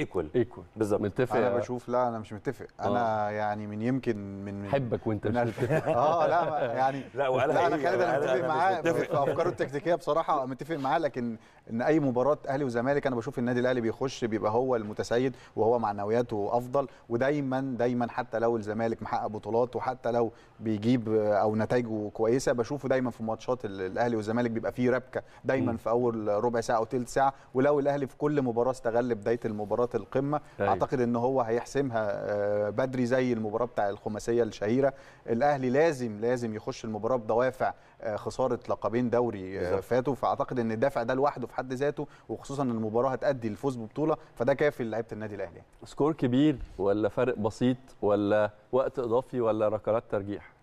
ايكوال ايكوال بالظبط متفق انا بشوف لا انا مش متفق آه. انا أوه. يعني من يمكن من بحبك حبك وانت مش متفق اه لا يعني لا وقالها لا انا خالد انا متفق معاه في افكاره التكتيكيه بصراحه متفق معاه لكن ان اي مباراه اهلي وزمالك انا بشوف النادي الاهلي بيخش بيبقى هو المتسيد وهو معنوياته افضل ودايما دايما حتى لو الزمالك محقق بطولات وحتى لو بيجيب او نتائجه كويسه بشوفه دايما في ماتشات الاهلي والزمالك بيبقى فيه ربكه دايما م. في اول ربع ساعه او ثلث ساعه ولو الاهلي في كل مباراه استغل بدايه المباراه مباراه القمه أيوة. اعتقد ان هو هيحسمها آه، بدري زي المباراه بتاع الخماسيه الشهيره الاهلي لازم لازم يخش المباراه بدوافع آه، خساره لقبين دوري آه، بالزبط. فاتوا فاعتقد ان الدافع ده لوحده في حد ذاته وخصوصا ان المباراه هتادي الفوز ببطوله فده كافي لعيبه النادي الاهلي سكور كبير ولا فرق بسيط ولا وقت اضافي ولا ركلات ترجيح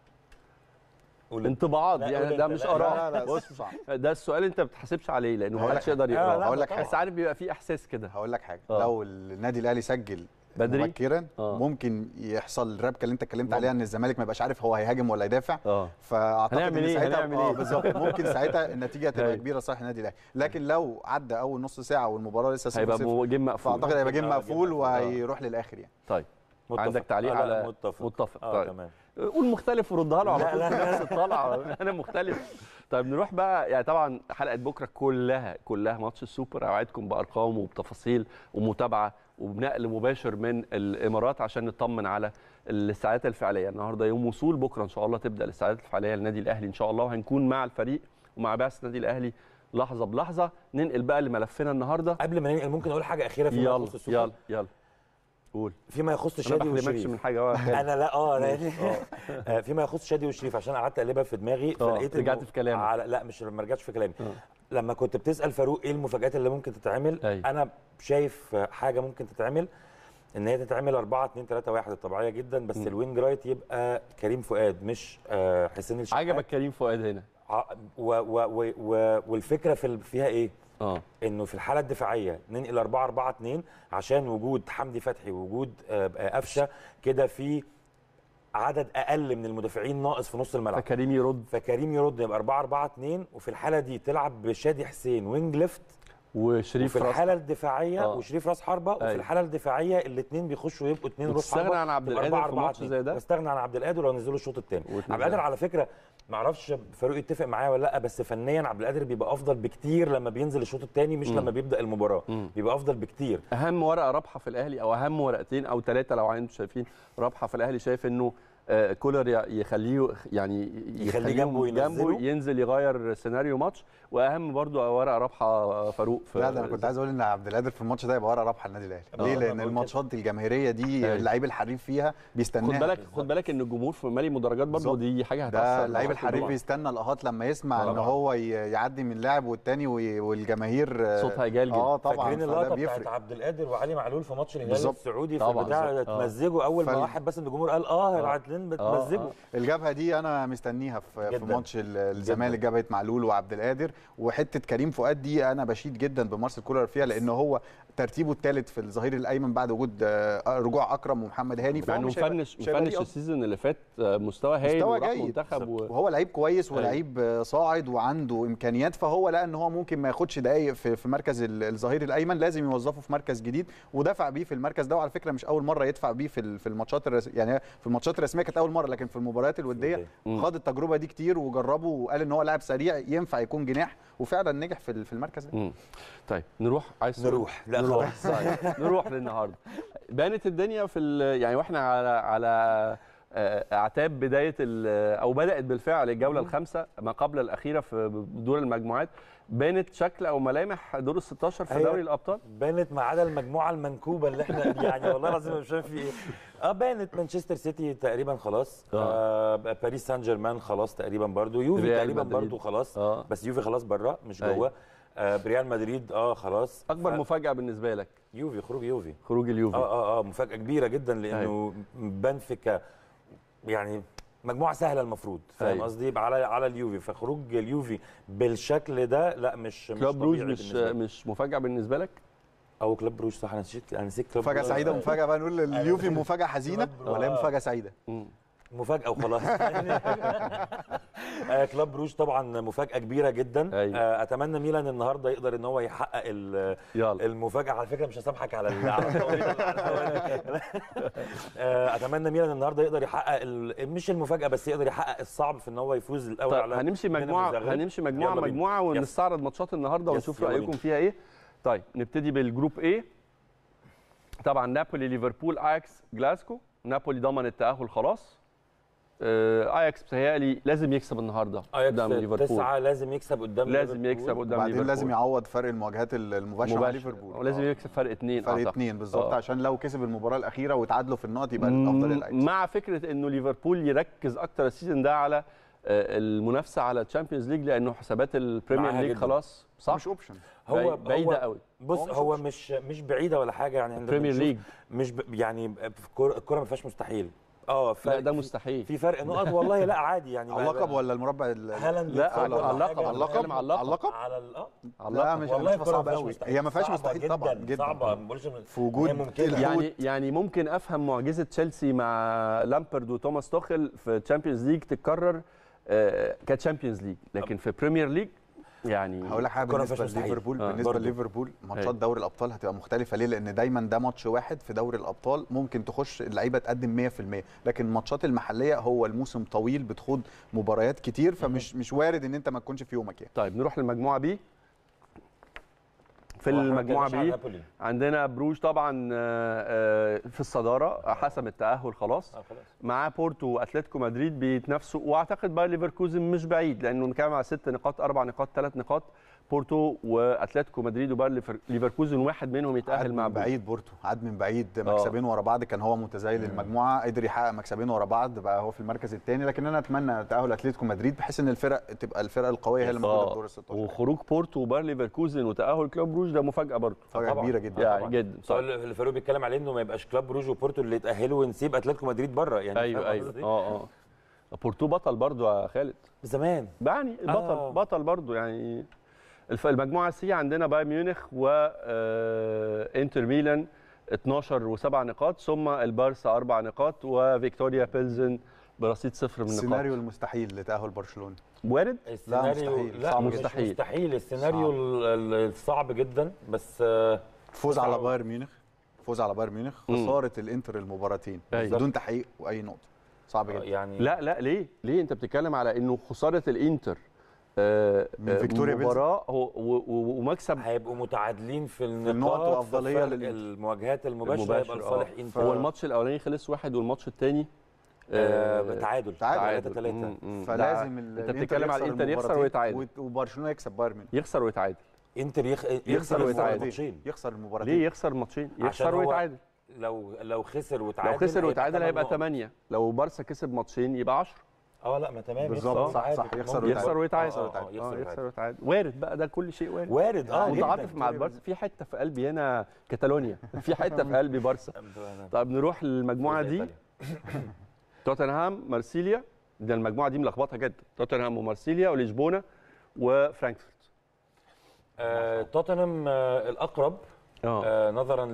انطباعات يعني ده مش اراء بص ده السؤال انت ما بتحاسبش عليه لانه ما حدش يقدر يقراه هقول لك حاجه بس عارف بيبقى فيه احساس كده هقول لك حاجه آه. لو النادي الاهلي سجل بدري مبكرا آه. ممكن يحصل الربكه اللي انت اتكلمت عليها ان الزمالك ما يبقاش عارف هو هيهاجم ولا يدافع آه. فاعتقد ايه هنعمل آه، إيه؟ بالظبط ممكن ساعتها النتيجه تبقى أيوه. كبيره صح النادي الاهلي لكن لو عدى اول نص ساعه والمباراه لسه 0 هيبقى جيم مقفول فاعتقد هيبقى جيم آه، مقفول وهيروح للاخر يعني طيب متفق. عندك تعليق على متفق, متفق. آه طيب. تمام قول مختلف وردها له على طول في نفس الطلعه انا مختلف طيب نروح بقى يعني طبعا حلقه بكره كلها كلها ماتش السوبر اوعدكم بارقام وبتفاصيل ومتابعه وبنقل مباشر من الامارات عشان نطمن على الاستعدادات الفعليه النهارده يوم وصول بكره ان شاء الله تبدا الاستعدادات الفعليه للنادي الاهلي ان شاء الله وهنكون مع الفريق ومع بعثه النادي الاهلي لحظه بلحظه ننقل بقى لملفنا النهارده قبل ما ننقل ممكن اقول حاجه اخيره في ماتش السوبر يلا يلا قول فيما يخص شادي وشريف من حاجه انا لا اه انا آه. آه، فيما يخص شادي وشريف عشان قعدت اقلبها في دماغي آه، فلقيت رجعت في كلامي على لا مش ما رجعتش في كلامي لما كنت بتسال فاروق ايه المفاجات اللي ممكن تتعمل أي. انا شايف حاجه ممكن تتعمل ان هي تتعمل 4 2 3 1 الطبيعيه جدا بس الوينج رايت يبقى كريم فؤاد مش حسين الشحات عجبك كريم فؤاد هنا و و و والفكره في فيها ايه اه انه في الحاله الدفاعيه ننقل 4 4 2 عشان وجود حمدي فتحي وجود آه، آه، قفشه كده في عدد اقل من المدافعين ناقص في نص الملعب فكريم يرد فكريم يرد يبقى 4 4 2 وفي الحاله دي تلعب بشادي حسين وينج ليفت وشريف في الحاله راس... الدفاعيه آه. وشريف راس حربه أي. وفي أيوه. الحاله الدفاعيه الاثنين بيخشوا يبقوا اثنين راس حربه استغنى عن عبد القادر في ماتش زي ده استغنى عن عبد القادر ونزلوا الشوط الثاني عبد القادر على فكره ما اعرفش فاروق يتفق معايا ولا لا بس فنيا عبد القادر بيبقى افضل بكتير لما بينزل الشوط الثاني مش م. لما بيبدا المباراه م. بيبقى افضل بكتير اهم ورقه رابحه في الاهلي او اهم ورقتين او ثلاثه لو انتم شايفين رابحه في الاهلي شايف انه آه، كولر يخليه يعني يخليه جنبه, جنبه ينزل يغير سيناريو ماتش واهم برضو ورقه رابحه فاروق في لا ده انا كنت عايز اقول ان عبد القادر في الماتش ده يبقى ورقه رابحه النادي الاهلي آه، ليه لان الماتشات الجماهيريه دي أيوه. اللعيب الحريف فيها بيستناها خد بالك خد بالك ان الجمهور في مالي مدرجات برضو دي حاجه هتاثر ده اللعيب الحريف بيستنى الاهات لما يسمع ان هو يعدي من لاعب والتاني والجماهير صوتها آه، جالجل اه طبعا فاكرين اللقطه بتاعت عبد القادر وعلي معلول في ماتش الهلال السعودي في البتاع تمزجه اول ما واحد بس ان الجمهور قال اه, آه. العدلين بتمزجه الجبهه دي انا مستنيها في ماتش الزمالك جبهه معلول وعبد القادر وحته كريم فؤاد دي انا بشيد جدا بمارسيل كولر فيها لان هو ترتيبه الثالث في الظهير الايمن بعد وجود آه، رجوع اكرم ومحمد هاني فهو يعني مفنش مفنش السيزون اللي فات آه، مستوى هايل مستوى جيد منتخب و... وهو لعيب كويس أيوه. ولعيب آه، صاعد وعنده امكانيات فهو لقى ان هو ممكن ما ياخدش دقائق في, في مركز الظهير الايمن لازم يوظفه في مركز جديد ودفع بيه في المركز ده وعلى فكره مش اول مره يدفع بيه في في الماتشات الرس... يعني في الماتشات الرسميه كانت اول مره لكن في المباريات الوديه خاض التجربه دي كتير وجربه وقال ان هو لاعب سريع ينفع يكون جناح نجاح وفعلا نجح في في المركز ده طيب نروح عايز نروح لا نروح طيب، نروح للنهارده بانت الدنيا في يعني واحنا على على آه، اعتاب بدايه او بدات بالفعل الجوله الخامسه ما قبل الاخيره في دور المجموعات بانت شكل او ملامح دور ال 16 في دوري الابطال بانت ما عدا المجموعه المنكوبه اللي احنا يعني والله العظيم مش فاهم في ايه اه بانت مانشستر سيتي تقريبا خلاص آه. آه باريس سان جيرمان خلاص تقريبا برضو يوفي تقريبا برضو خلاص آه. بس يوفي خلاص بره مش أيوه. جوه آه بريال مدريد اه خلاص اكبر ف... مفاجاه بالنسبه لك يوفي خروج يوفي خروج اليوفي اه اه اه مفاجاه كبيره جدا لانه أيوه. بنفيكا يعني مجموعه سهله المفروض فاهم طيب. قصدي يبقى على على اليوفي فخروج اليوفي بالشكل ده لا مش مش طبيعي مش مش مفاجاه بالنسبه لك او كلاب بروج صح انا نسيت انا نسيت كلاب مفاجاه سعيده مفاجاه بقى نقول اليوفي مفاجاه حزينه ولا مفاجاه سعيده مفاجاه وخلاص آه، كلاب بروج طبعا مفاجاه كبيره جدا أيوة. آه، اتمنى ميلان النهارده يقدر ان هو يحقق المفاجاه على فكره مش هسامحك على على آه، اتمنى ميلان النهارده يقدر يحقق مش المفاجاه بس يقدر يحقق الصعب في ان هو يفوز الاول طيب على هنمشي مجموعه هنمشي مجموعه مجموعه ونستعرض ماتشات النهارده ونشوف رايكم فيها ايه طيب نبتدي بالجروب ايه طبعا نابولي ليفربول اياكس جلاسكو نابولي ضمن التاهل خلاص اياكس آه، بتهيألي لازم يكسب النهارده قدام ليفربول تسعة لازم يكسب قدام لازم يكسب قدام ليفربول بعدين لازم يعوض فرق المواجهات المباشره مع ليفربول ولازم آه. يكسب فرق اثنين فرق اثنين بالظبط آه. عشان لو كسب المباراه الاخيره وتعادلوا في النقط يبقى الافضل للاياكس مع فكره انه ليفربول يركز اكتر السيزون ده على المنافسه على تشامبيونز ليج لانه حسابات البريمير ليج خلاص صح مش اوبشن هو بعيده قوي بص هو, هو مش مش بعيده ولا حاجه يعني البريمير ليج مش ب... يعني الكوره ما فيهاش مستحيل اه لا ده مستحيل في فرق نقط والله لا عادي يعني على اللقب ولا المربع هالاند لا على اللقب على اللقب على اللقب على اللقب لا مش والله صعبه قوي هي ما فيهاش مستحيل طبعا جدا صعبه في وجود يعني يعني ممكن افهم معجزه تشيلسي مع لامبرد وتوماس توخل في تشامبيونز ليج تتكرر آه، كتشامبيونز ليج لكن في بريمير ليج يعني هقول لك حاجه بالنسبه لليفربول آه، بالنسبه لليفربول ماتشات أيوة. دوري الابطال هتبقى مختلفه ليه لان دايما ده ماتش واحد في دوري الابطال ممكن تخش اللعيبه تقدم 100% لكن الماتشات المحليه هو الموسم طويل بتخوض مباريات كتير فمش مش وارد ان انت ما تكونش في يومك يعني طيب نروح للمجموعه بي في المجموعه بي عندنا بروج طبعا آه، آه، في الصداره حسم التاهل آه، خلاص معاه بورتو واتلتيكو مدريد بيتنافسوا واعتقد باير ليفركوزن مش بعيد لانه كان على ست نقاط اربع نقاط ثلاث نقاط بورتو واتلتيكو مدريد وبار ليفركوزن واحد منهم يتاهل مع من بعيد بورتو عاد من بعيد آه. مكسبين ورا بعض كان هو متزايل المجموعه قدر يحقق مكسبين ورا بعض بقى هو في المركز الثاني لكن انا اتمنى تاهل اتلتيكو مدريد بحيث ان الفرق تبقى الفرق القويه هي اللي موجوده في آه. دور ال 16 وخروج بورتو وبار ليفركوزن وتاهل كلوب روج ده مفاجاه برضه مفاجاه كبيره جدا يعني طبعًا. جدا صح اللي فاروق بيتكلم عليه انه ما يبقاش كلوب روج وبورتو اللي يتاهلوا ونسيب اتلتيكو مدريد بره يعني ايوه ايوه اه اه بورتو بطل برضه يا خالد زمان يعني بطل آه. بطل برضه يعني المجموعه سي عندنا بايرن ميونخ و آه، انتر ميلان 12 و7 نقاط ثم البارسا 4 نقاط وفيكتوريا بيلزن برصيد صفر من النقاط السيناريو المستحيل لتاهل برشلونه وارد السيناريو لا مستحيل لا صعب مش مستحيل مستحيل السيناريو الصعب جدا بس آه، فوز على بايرن ميونخ فوز على بايرن ميونخ خساره الانتر المباراتين أيوة. بدون تحقيق اي نقطه صعب آه، جدا يعني لا لا ليه ليه انت بتتكلم على انه خساره الانتر من آه، آه، فيكتوريا مباراه ومكسب هيبقوا متعادلين في النقاط الافضليه للمواجهات المباشره هيبقى لصالح اه. انتر هو الماتش الاولاني خلص واحد والماتش الثاني تعادل تعادل 3 فلازم انت بتتكلم على الانتر يخسر ويتعادل وبرشلونه يكسب بايرن ميونخ يخسر ويتعادل انتر يخ... يخسر, يخسر ويتعادل يخسر المباراتين ليه يخسر ماتشين يخسر ويتعادل لو لو خسر وتعادل لو خسر وتعادل هيبقى 8 لو بارسا كسب ماتشين يبقى 10 اه لا ما تمام بالظبط صح يخسر ويتعادل يخسر ويتعاد آه، يخسر آه، ويتعاد وارد بقى ده كل شيء وارد وارد اه متعاطف مع البارسا في حته في قلبي هنا كاتالونيا في حته في قلبي بارسا طب نروح للمجموعه دي توتنهام مارسيليا ده المجموعه دي ملخبطه جدا توتنهام ومارسيليا ولشبونه وفرانكفورت آه، توتنهام الاقرب آه. آه نظرا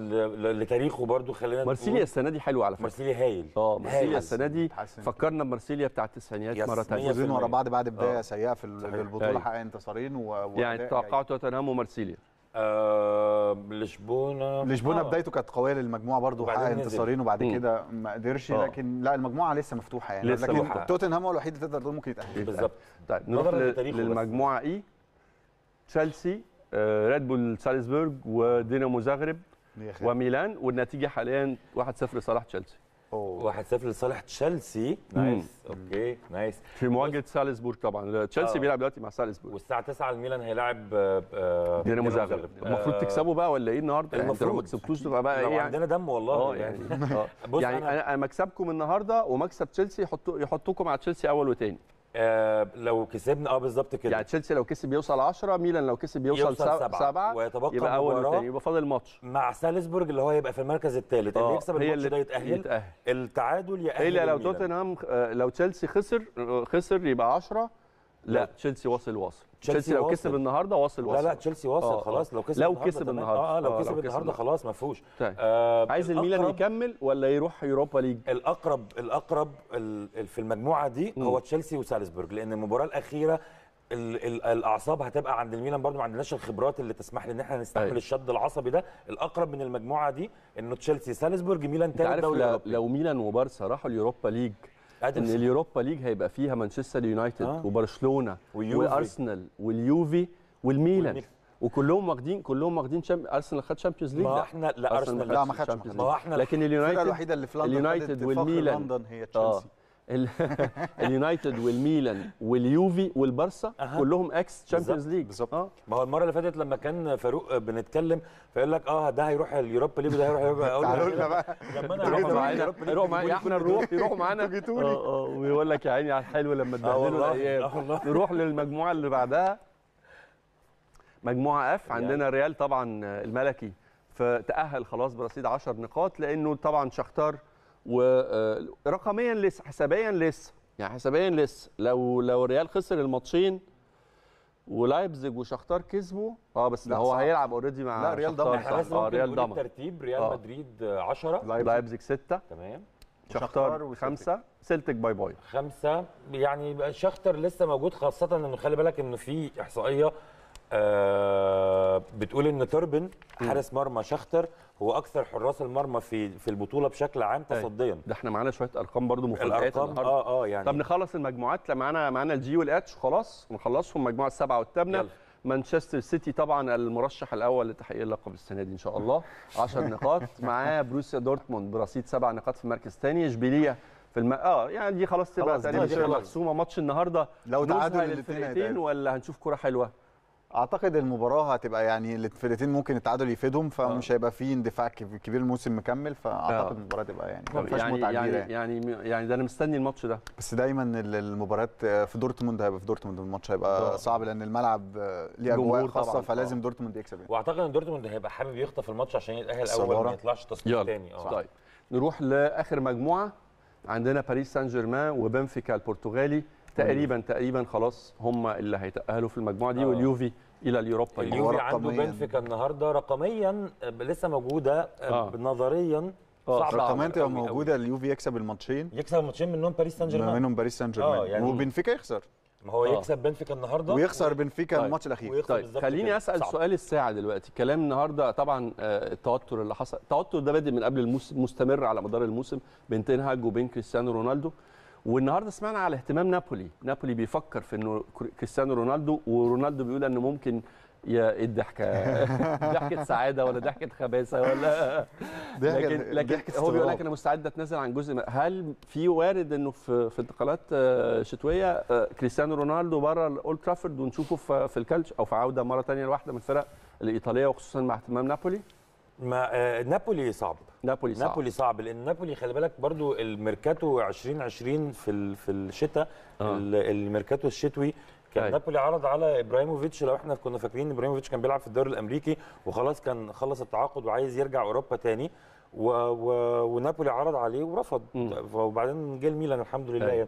لتاريخه برضو خلينا مارسيليا السنه دي حلوه على فكره مارسيليا هايل اه مارسيليا السنه دي فكرنا بمارسيليا بتاعه التسعينيات مره ثانيه فوزين ورا بعض بعد بدايه آه. سيئه في البطوله أيوة. حقق انتصارين و... يعني, يعني. توقعت توتنهام ومارسيليا آه، لشبونه لشبونه آه. بدايته كانت قويه للمجموعه برضه حقق انتصارين وبعد كده ما قدرش آه. لكن لا المجموعه لسه مفتوحه يعني لسه لكن توتنهام هو الوحيد اللي تقدر تقول ممكن يتاهل بالظبط طيب نروح للمجموعه اي تشيلسي ريد آه، بول سالزبورج ودينامو زغرب وميلان والنتيجه حاليا 1-0 لصالح تشيلسي اوه 1-0 لصالح تشيلسي نايس اوكي نايس في مواجهه سالزبورج طبعا تشيلسي آه. بيلعب دلوقتي مع سالزبورج والساعه 9 الميلان هيلاعب آه، دينامو زغرب المفروض تكسبوا بقى ولا ايه النهارده يعني المفروض لو ما كسبتوش تبقى بقى ايه يعني؟ عندنا دم والله اه يعني يعني, يعني انا مكسبكم النهارده ومكسب تشيلسي يحطوكم على تشيلسي اول وتاني آه لو كسبنا اه بالظبط كده يعني تشيلسي لو كسب يوصل 10 ميلان لو كسب يوصل 7 ويتبقى يبقى اول وثاني يبقى فاضل ماتش مع سالزبورج اللي هو يبقى في المركز الثالث اللي آه، يكسب الماتش ده يتاهل يتأهل. التعادل يأهل الا لو توتنهام آه، لو تشيلسي خسر آه، خسر يبقى 10 لا. تشيلسي واصل واصل تشيلسي لو كسب النهارده واصل واصل لا لا تشيلسي واصل اه،, آه خلاص لو كسب لو كسب النهارده اه،, اه،, اه لو كسب النهارده خلاص ما فيهوش طيب. آه عايز الميلان يكمل ولا يروح يوروبا ليج الاقرب الاقرب في المجموعه دي هو تشيلسي وسالزبورج لان المباراه الاخيره الاعصاب هتبقى عند الميلان برضو ما عندناش الخبرات اللي تسمح لي ان احنا نستحمل أيه. الشد العصبي ده الاقرب من المجموعه دي انه تشيلسي سالزبورج ميلان ثالث دوري لو, لو ميلان وبارسا راحوا اليوروبا ليج ان اليوروبا ليج هيبقى فيها مانشستر يونايتد آه. وبرشلونه والارسنال واليوفي والميلان, والميلان. وكلهم واخدين كلهم واخدين شام... ارسنال خد شامبيونز ليج ما احنا لا ارسنال لا ما خدش ما احنا لكن اليونايتد الوحيده اللي في لندن اليونايتد والميلان لندن هي تشيلسي آه. اليونايتد والميلان واليوفي والبارسا كلهم اكس تشامبيونز ليج بالظبط آه. ما هو المره اللي فاتت لما كان فاروق بنتكلم فيقول لك اه ده هيروح اليوروبا ليج وده هيروح اليوروبا اقول لما بقى يروحوا معانا يا احنا نروح يروحوا معانا آه،, اه ويقول لك يا عيني على الحلو لما آه، تبهدلوا الايام آه، نروح للمجموعه اللي بعدها مجموعه اف يعني. عندنا ريال طبعا الملكي فتاهل خلاص برصيد 10 نقاط لانه طبعا شختار ورقميا آه، لسه حسابيا لسه يعني حسابيا لسه لو لو الريال خسر الماتشين ولايبزج وشختار كسبوا اه بس ده هو هيلعب اوريدي مع لا ريال ضمن اه ريال ضمن ترتيب ريال آه. مدريد 10 لايبزج 6 تمام شختار 5 سلتك باي باي خمسة يعني شختار لسه موجود خاصة انه خلي بالك انه في احصائية آه، بتقول ان توربن حارس مرمى شختر هو اكثر حراس المرمى في في البطوله بشكل عام طيب، تصديا ده احنا معانا شويه ارقام برضو مفاجات اه اه يعني طب نخلص المجموعات معانا معانا الجي والاتش خلاص نخلصهم مجموعه السبعه والثامنه مانشستر سيتي طبعا المرشح الاول لتحقيق اللقب السنه دي ان شاء الله 10 نقاط معاه بروسيا دورتموند برصيد سبع نقاط في مركز ثاني اشبيليه في الم... اه يعني دي خلاص تبقى تقريبا محسومه ماتش النهارده لو تعادل الاثنين ولا هنشوف كره حلوه اعتقد المباراه هتبقى يعني الفرقتين ممكن التعادل يفيدهم فمش آه. هيبقى في اندفاع كبير الموسم مكمل فاعتقد آه. المباراه تبقى يعني ما فيهاش يعني متعه يعني, يعني يعني, يعني ده انا مستني الماتش ده بس دايما المباريات في دورتموند هيبقى في دورتموند الماتش هيبقى آه. صعب لان الملعب ليه اجواء خاصه طبعاً. فلازم دورتموند يكسب يعني. واعتقد ان دورتموند هيبقى حابب يخطف الماتش عشان يتاهل اول ما يطلعش تصفيق ثاني اه طيب نروح لاخر مجموعه عندنا باريس سان جيرمان وبنفيكا البرتغالي تقريبا تقريبا خلاص هم اللي هيتاهلوا في المجموعه دي آه. واليوفي الى اليوروبا اليوفي عنده بنفيكا النهارده رقميا آه، لسه موجوده آه. آه. نظريا صعب رقميا تبقى موجوده اليوفي يكسب الماتشين يكسب الماتشين منهم باريس سان جيرمان منهم باريس سان جيرمان آه يعني وبنفيكا يخسر ما هو آه. يكسب بنفيكا النهارده ويخسر بنفيكا طيب. الماتش الاخير طيب خليني اسال سؤال الساعه دلوقتي الكلام النهارده طبعا التوتر اللي حصل التوتر ده بادئ من قبل الموسم مستمر على مدار الموسم بين تنهاج وبين كريستيانو رونالدو والنهارده سمعنا على اهتمام نابولي نابولي بيفكر في انه كريستيانو رونالدو ورونالدو بيقول انه ممكن يا ايه الضحكه ضحكه سعاده ولا ضحكه خباثه ولا لكن لكن هو بيقول لك انا مستعد اتنازل عن جزء هل في وارد انه في في انتقالات آه، شتويه آه، كريستيانو رونالدو بره الاولد ترافورد ونشوفه في الكالتش او في عوده مره ثانيه لواحده من الفرق الايطاليه وخصوصا مع اهتمام نابولي ما آه، نابولي صعب نابولي صعب نابولي صعب لان نابولي خلي بالك برضو الميركاتو 2020 في في الشتاء آه. الميركاتو الشتوي كان أي. أيوة. نابولي عرض على ابراهيموفيتش لو احنا كنا فاكرين ابراهيموفيتش كان بيلعب في الدوري الامريكي وخلاص كان خلص التعاقد وعايز يرجع اوروبا تاني و... و... ونابولي عرض عليه ورفض م. وبعدين جه الميلان الحمد لله أيوة.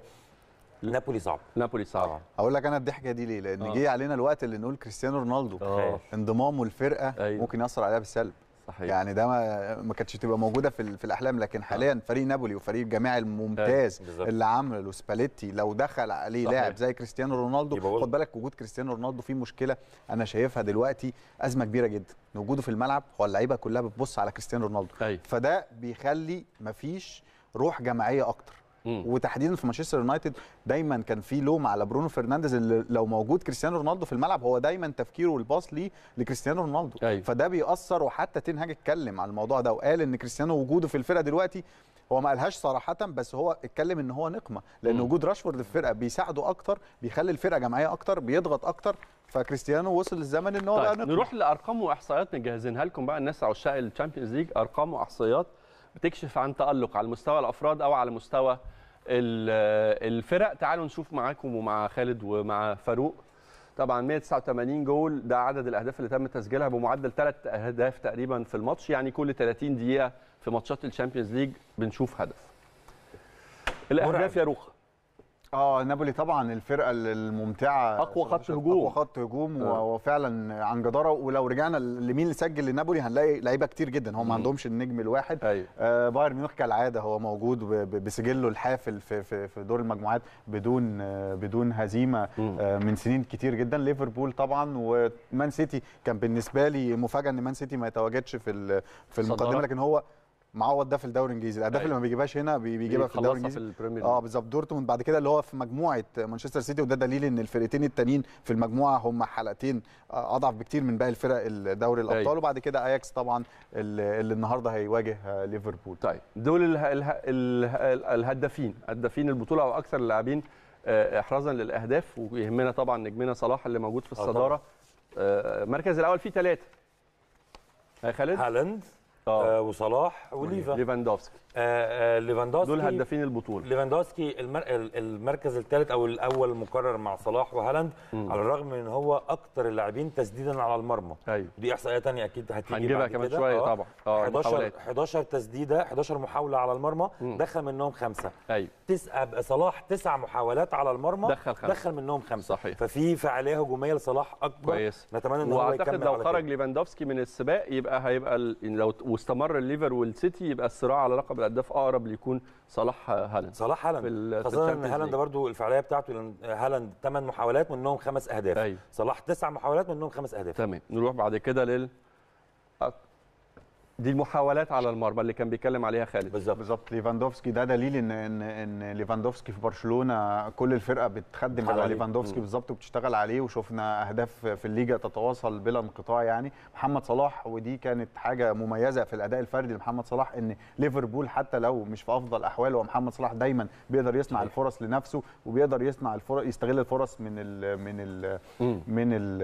نابولي صعب نابولي صعب آه. اقول لك انا الضحكه دي ليه لان آه. جه علينا الوقت اللي نقول كريستيانو رونالدو آه. انضمامه للفرقه أيوه. ممكن ياثر عليها بالسلب صحيح. يعني ده ما, ما كانتش تبقى موجوده في, في الاحلام لكن آه. حاليا فريق نابولي وفريق جماعي آه، الممتاز بالزبط. اللي عمله سباليتي لو دخل عليه لاعب زي كريستيانو رونالدو خد بالك وجود كريستيانو رونالدو فيه مشكله انا شايفها دلوقتي ازمه كبيره جدا وجوده في الملعب هو اللعيبه كلها بتبص على كريستيانو رونالدو أي. أيوه. فده بيخلي مفيش روح جماعيه اكتر وتحديدا في مانشستر يونايتد دايما كان في لوم على برونو فرنانديز اللي لو موجود كريستيانو رونالدو في الملعب هو دايما تفكيره الباص ليه لكريستيانو رونالدو أي. أيوه. فده بيأثر وحتى تنهاج اتكلم على الموضوع ده وقال ان كريستيانو وجوده في الفرقه دلوقتي هو ما قالهاش صراحه بس هو اتكلم ان هو نقمه لان وجود راشفورد في الفرقه بيساعده اكتر بيخلي الفرقه جماعيه اكتر بيضغط اكتر فكريستيانو وصل للزمن ان هو طيب. بقى نقمة. نروح لارقام واحصائيات مجهزينها لكم بقى الناس عشاق الشامبيونز ليج ارقام واحصائيات بتكشف عن تألق على مستوى الأفراد أو على مستوى الفرق تعالوا نشوف معاكم ومع خالد ومع فاروق طبعا 189 جول ده عدد الاهداف اللي تم تسجيلها بمعدل ثلاث اهداف تقريبا في الماتش يعني كل 30 دقيقه في ماتشات الشامبيونز ليج بنشوف هدف الاهداف يا روخ اه نابولي طبعا الفرقه الممتعه اقوى خط هجوم اقوى خط هجوم آه. وفعلا عن جداره ولو رجعنا لمين اللي سجل لنابولي هنلاقي لعيبه كتير جدا هم ما عندهمش النجم الواحد أيوه. آه بايرن ميونخ كالعاده هو موجود بسجله الحافل في في, في دور المجموعات بدون آه بدون هزيمه آه من سنين كتير جدا ليفربول طبعا ومان سيتي كان بالنسبه لي مفاجاه ان مان سيتي ما يتواجدش في في المقدمه لكن هو معوض ده في الدوري الانجليزي الاهداف أيوه. اللي ما بيجيبهاش هنا بيجيبها أيوه، في الدوري الانجليزي اه بالظبط دورتموند بعد كده اللي هو في مجموعه مانشستر سيتي وده دليل ان الفرقتين التانيين في المجموعه هم حلقتين آه، اضعف بكتير من باقي الفرق الدوري أيوه. الابطال وبعد كده اياكس طبعا اللي النهارده هيواجه آه، ليفربول طيب دول الهدافين هدافين البطوله واكثر اللاعبين آه، احرازا للاهداف ويهمنا طبعا نجمنا صلاح اللي موجود في الصداره المركز الاول فيه ثلاثه خالد هالاند آه. آه وصلاح وليفا طيب. ليفاندوفسكي آه آه ليفاندوفسكي دول هدافين البطوله ليفاندوفسكي المر... المركز الثالث او الاول مقرر مع صلاح وهالاند على الرغم من ان هو اكثر اللاعبين تسديدا على المرمى ايوه دي احصائيه ثانيه اكيد هتيجي هنجيبها كمان شويه آه. طبعا اه 11 محاولات. 11 تسديده 11 محاوله على المرمى مم. دخل منهم خمسه ايوه تسعه آه، صلاح تسع محاولات على المرمى دخل خمسه دخل منهم خمسه صحيح ففي فعاليه هجوميه لصلاح اكبر كويس نتمنى ان هو يكمل واعتقد لو خرج ليفاندوفسكي من السباق يبقى هيبقى لو واستمر الليفر والسيتي يبقى الصراع على لقب الهداف اقرب ليكون صلاح هالاند صلاح هالاند خاصه ان هالاند برضو الفعاليه بتاعته هالاند 8 محاولات منهم خمس اهداف أي. أيوه. صلاح 9 محاولات منهم خمس اهداف تمام نروح بعد كده لل دي المحاولات على المرمى اللي كان بيتكلم عليها خالد بالظبط بالظبط ليفاندوفسكي ده دليل ان ان ان ليفاندوفسكي في برشلونه كل الفرقه بتخدم على ليفاندوفسكي بالظبط وبتشتغل عليه وشفنا اهداف في الليجا تتواصل بلا انقطاع يعني محمد صلاح ودي كانت حاجه مميزه في الاداء الفردي لمحمد صلاح ان ليفربول حتى لو مش في افضل احواله ومحمد صلاح دايما بيقدر يصنع صحيح. الفرص لنفسه وبيقدر يصنع الفرص يستغل الفرص من الـ من الـ من الـ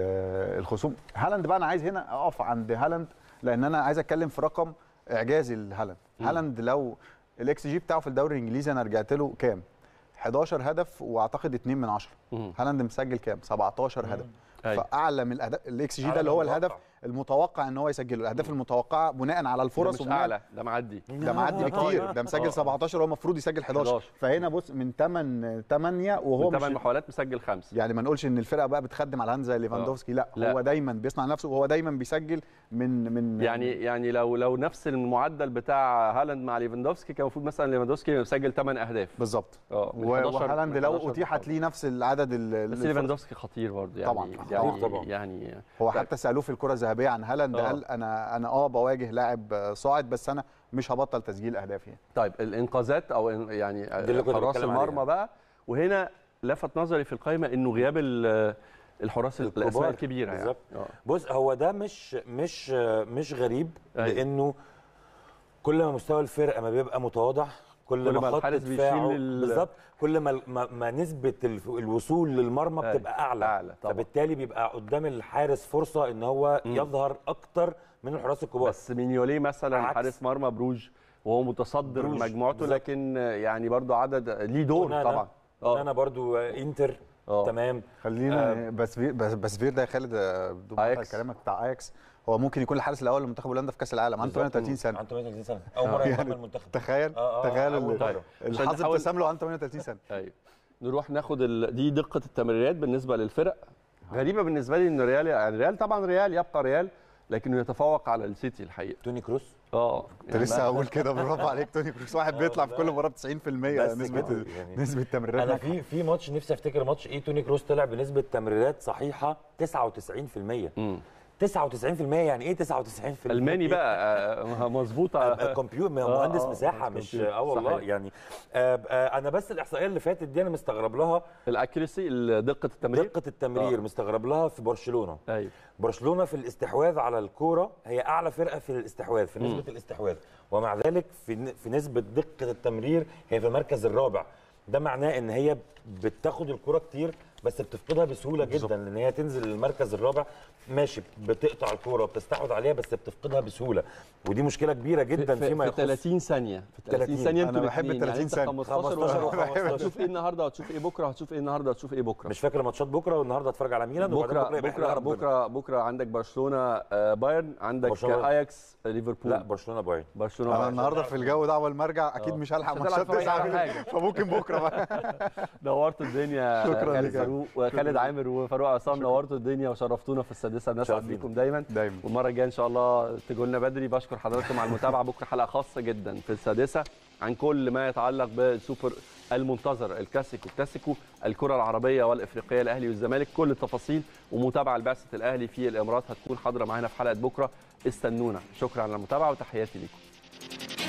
الخصوم هالاند بقى انا عايز هنا اقف عند هالاند لان انا عايز اتكلم في رقم اعجازي لهالاند هالاند لو الاكس جي بتاعه في الدوري الانجليزي انا رجعت له كام 11 هدف واعتقد 2 من 10 هالاند مسجل كام 17 هدف أيوة. فاعلى من الاهداف الاكس جي ده اللي هو الهدف المتوقع ان هو يسجله الاهداف المتوقعه بناء على الفرص ده مش اعلى ده معدي ده معدي بكتير ده مسجل 17 وهو المفروض يسجل 11 فهنا بص من 8 8 وهو من 8 محاولات مسجل 5 يعني ما نقولش ان الفرقه بقى بتخدم على هانز زي ليفاندوفسكي لا, لا هو دايما بيصنع نفسه وهو دايما بيسجل من من يعني يعني لو لو نفس المعدل بتاع هالاند مع ليفاندوفسكي كان المفروض مثلا ليفاندوفسكي مسجل 8 اهداف بالظبط اه وهالاند لو اتيحت ليه نفس العدد بس ليفاندوفسكي خطير برضه يعني طبعا يعني طبعا يعني هو حتى سالوه في الكره الذهبيه عن هالاند آه. قال انا انا اه بواجه لاعب صاعد بس انا مش هبطل تسجيل اهداف يعني. طيب الانقاذات او يعني حراس المرمى بقى وهنا لفت نظري في القائمه انه غياب الحراس الاسماء الكبيره يعني آه. بص هو ده مش مش مش غريب أي. أيوه. لانه كل ما مستوى الفرقه ما بيبقى متواضع كل ما الحارس بيشيل بالظبط كل ما, ما نسبه الوصول للمرمى أي. بتبقى اعلى, أعلى طبعا. فبالتالي بيبقى قدام الحارس فرصه ان هو م. يظهر اكتر من الحراس الكبار بس مينيولي مثلا حارس مرمى بروج وهو متصدر بروج. مجموعته بالزبط. لكن يعني برده عدد ليه دور طبعا آه. انا برده انتر أوه. تمام خلينا آه. بس بس بس ده يا خالد بتاع آه، كلامك بتاع اياكس هو ممكن يكون الحارس الاول لمنتخب هولندا في كاس العالم عنده 38 سنه عنده 38 سنه اول مره يقابل يعني المنتخب تخيل آه، آه، آه، تخيل الحظ ابتسم له عنده 38 سنه ايوه نروح ناخد ال... دي دقه التمريرات بالنسبه للفرق غريبه بالنسبه لي ان ريال يعني ريال طبعا ريال يبقى ريال لكنه يتفوق على السيتي الحقيقه توني كروس اه انت لسه هقول كده برافو عليك توني كروس واحد بيطلع في كل مباراه ب 90% نسبه يعني. نسبه تمريرات انا في في ماتش نفسي افتكر ماتش ايه توني كروس طلع بنسبه تمريرات صحيحه 99% امم 99% يعني ايه 99% الماني بقى آه، مظبوطه كمبيوتر آه، مهندس آه، مساحه مش اه والله يعني انا بس الاحصائيه اللي فاتت دي انا مستغرب لها الاكيرسي دقه التمرير دقه التمرير آه. مستغرب لها في برشلونه ايوه برشلونه في الاستحواذ على الكوره هي اعلى فرقه في الاستحواذ في نسبه الاستحواذ ومع ذلك في في نسبه دقه التمرير هي في المركز الرابع ده معناه ان هي بتاخد الكوره كتير بس بتفقدها بسهوله جدا لان هي تنزل للمركز الرابع ماشي بتقطع الكوره وبتستحوذ عليها بس بتفقدها بسهوله ودي مشكله كبيره جدا في فيما يخص 30 ثانيه في 30 ثانيه انتوا بحب 30 يعني ثانيه 15 و15 هتشوف ايه النهارده هتشوف ايه بكره هتشوف ايه النهارده هتشوف ايه بكره مش فاكر ماتشات بكره والنهارده هتفرج على ميلان بكره بكره بكره, بكره بكره عندك برشلونه آه، بايرن عندك اياكس آه، ليفربول لا برشلونه بايرن برشلونه انا النهارده في الجو ده اول ما ارجع اكيد آه. مش هلحق ماتشات فممكن بكره بقى دورت الدنيا شكرا يعني لك فاروق وخالد عامر وفاروق عصام نورتوا الدنيا وشرفتونا في السادسه بنسعد بيكم دايما دايما والمره الجايه ان شاء الله تجوا لنا بدري بشكر حضراتكم على المتابعه بكره حلقه خاصه جدا في السادسه عن كل ما يتعلق بالسوبر المنتظر الكلاسيكو كلاسيكو الكره العربيه والافريقيه الاهلي والزمالك كل التفاصيل ومتابعه لبعثه الاهلي في الامارات هتكون حاضره معانا في حلقه بكره استنونا شكرا على المتابعه وتحياتي ليكم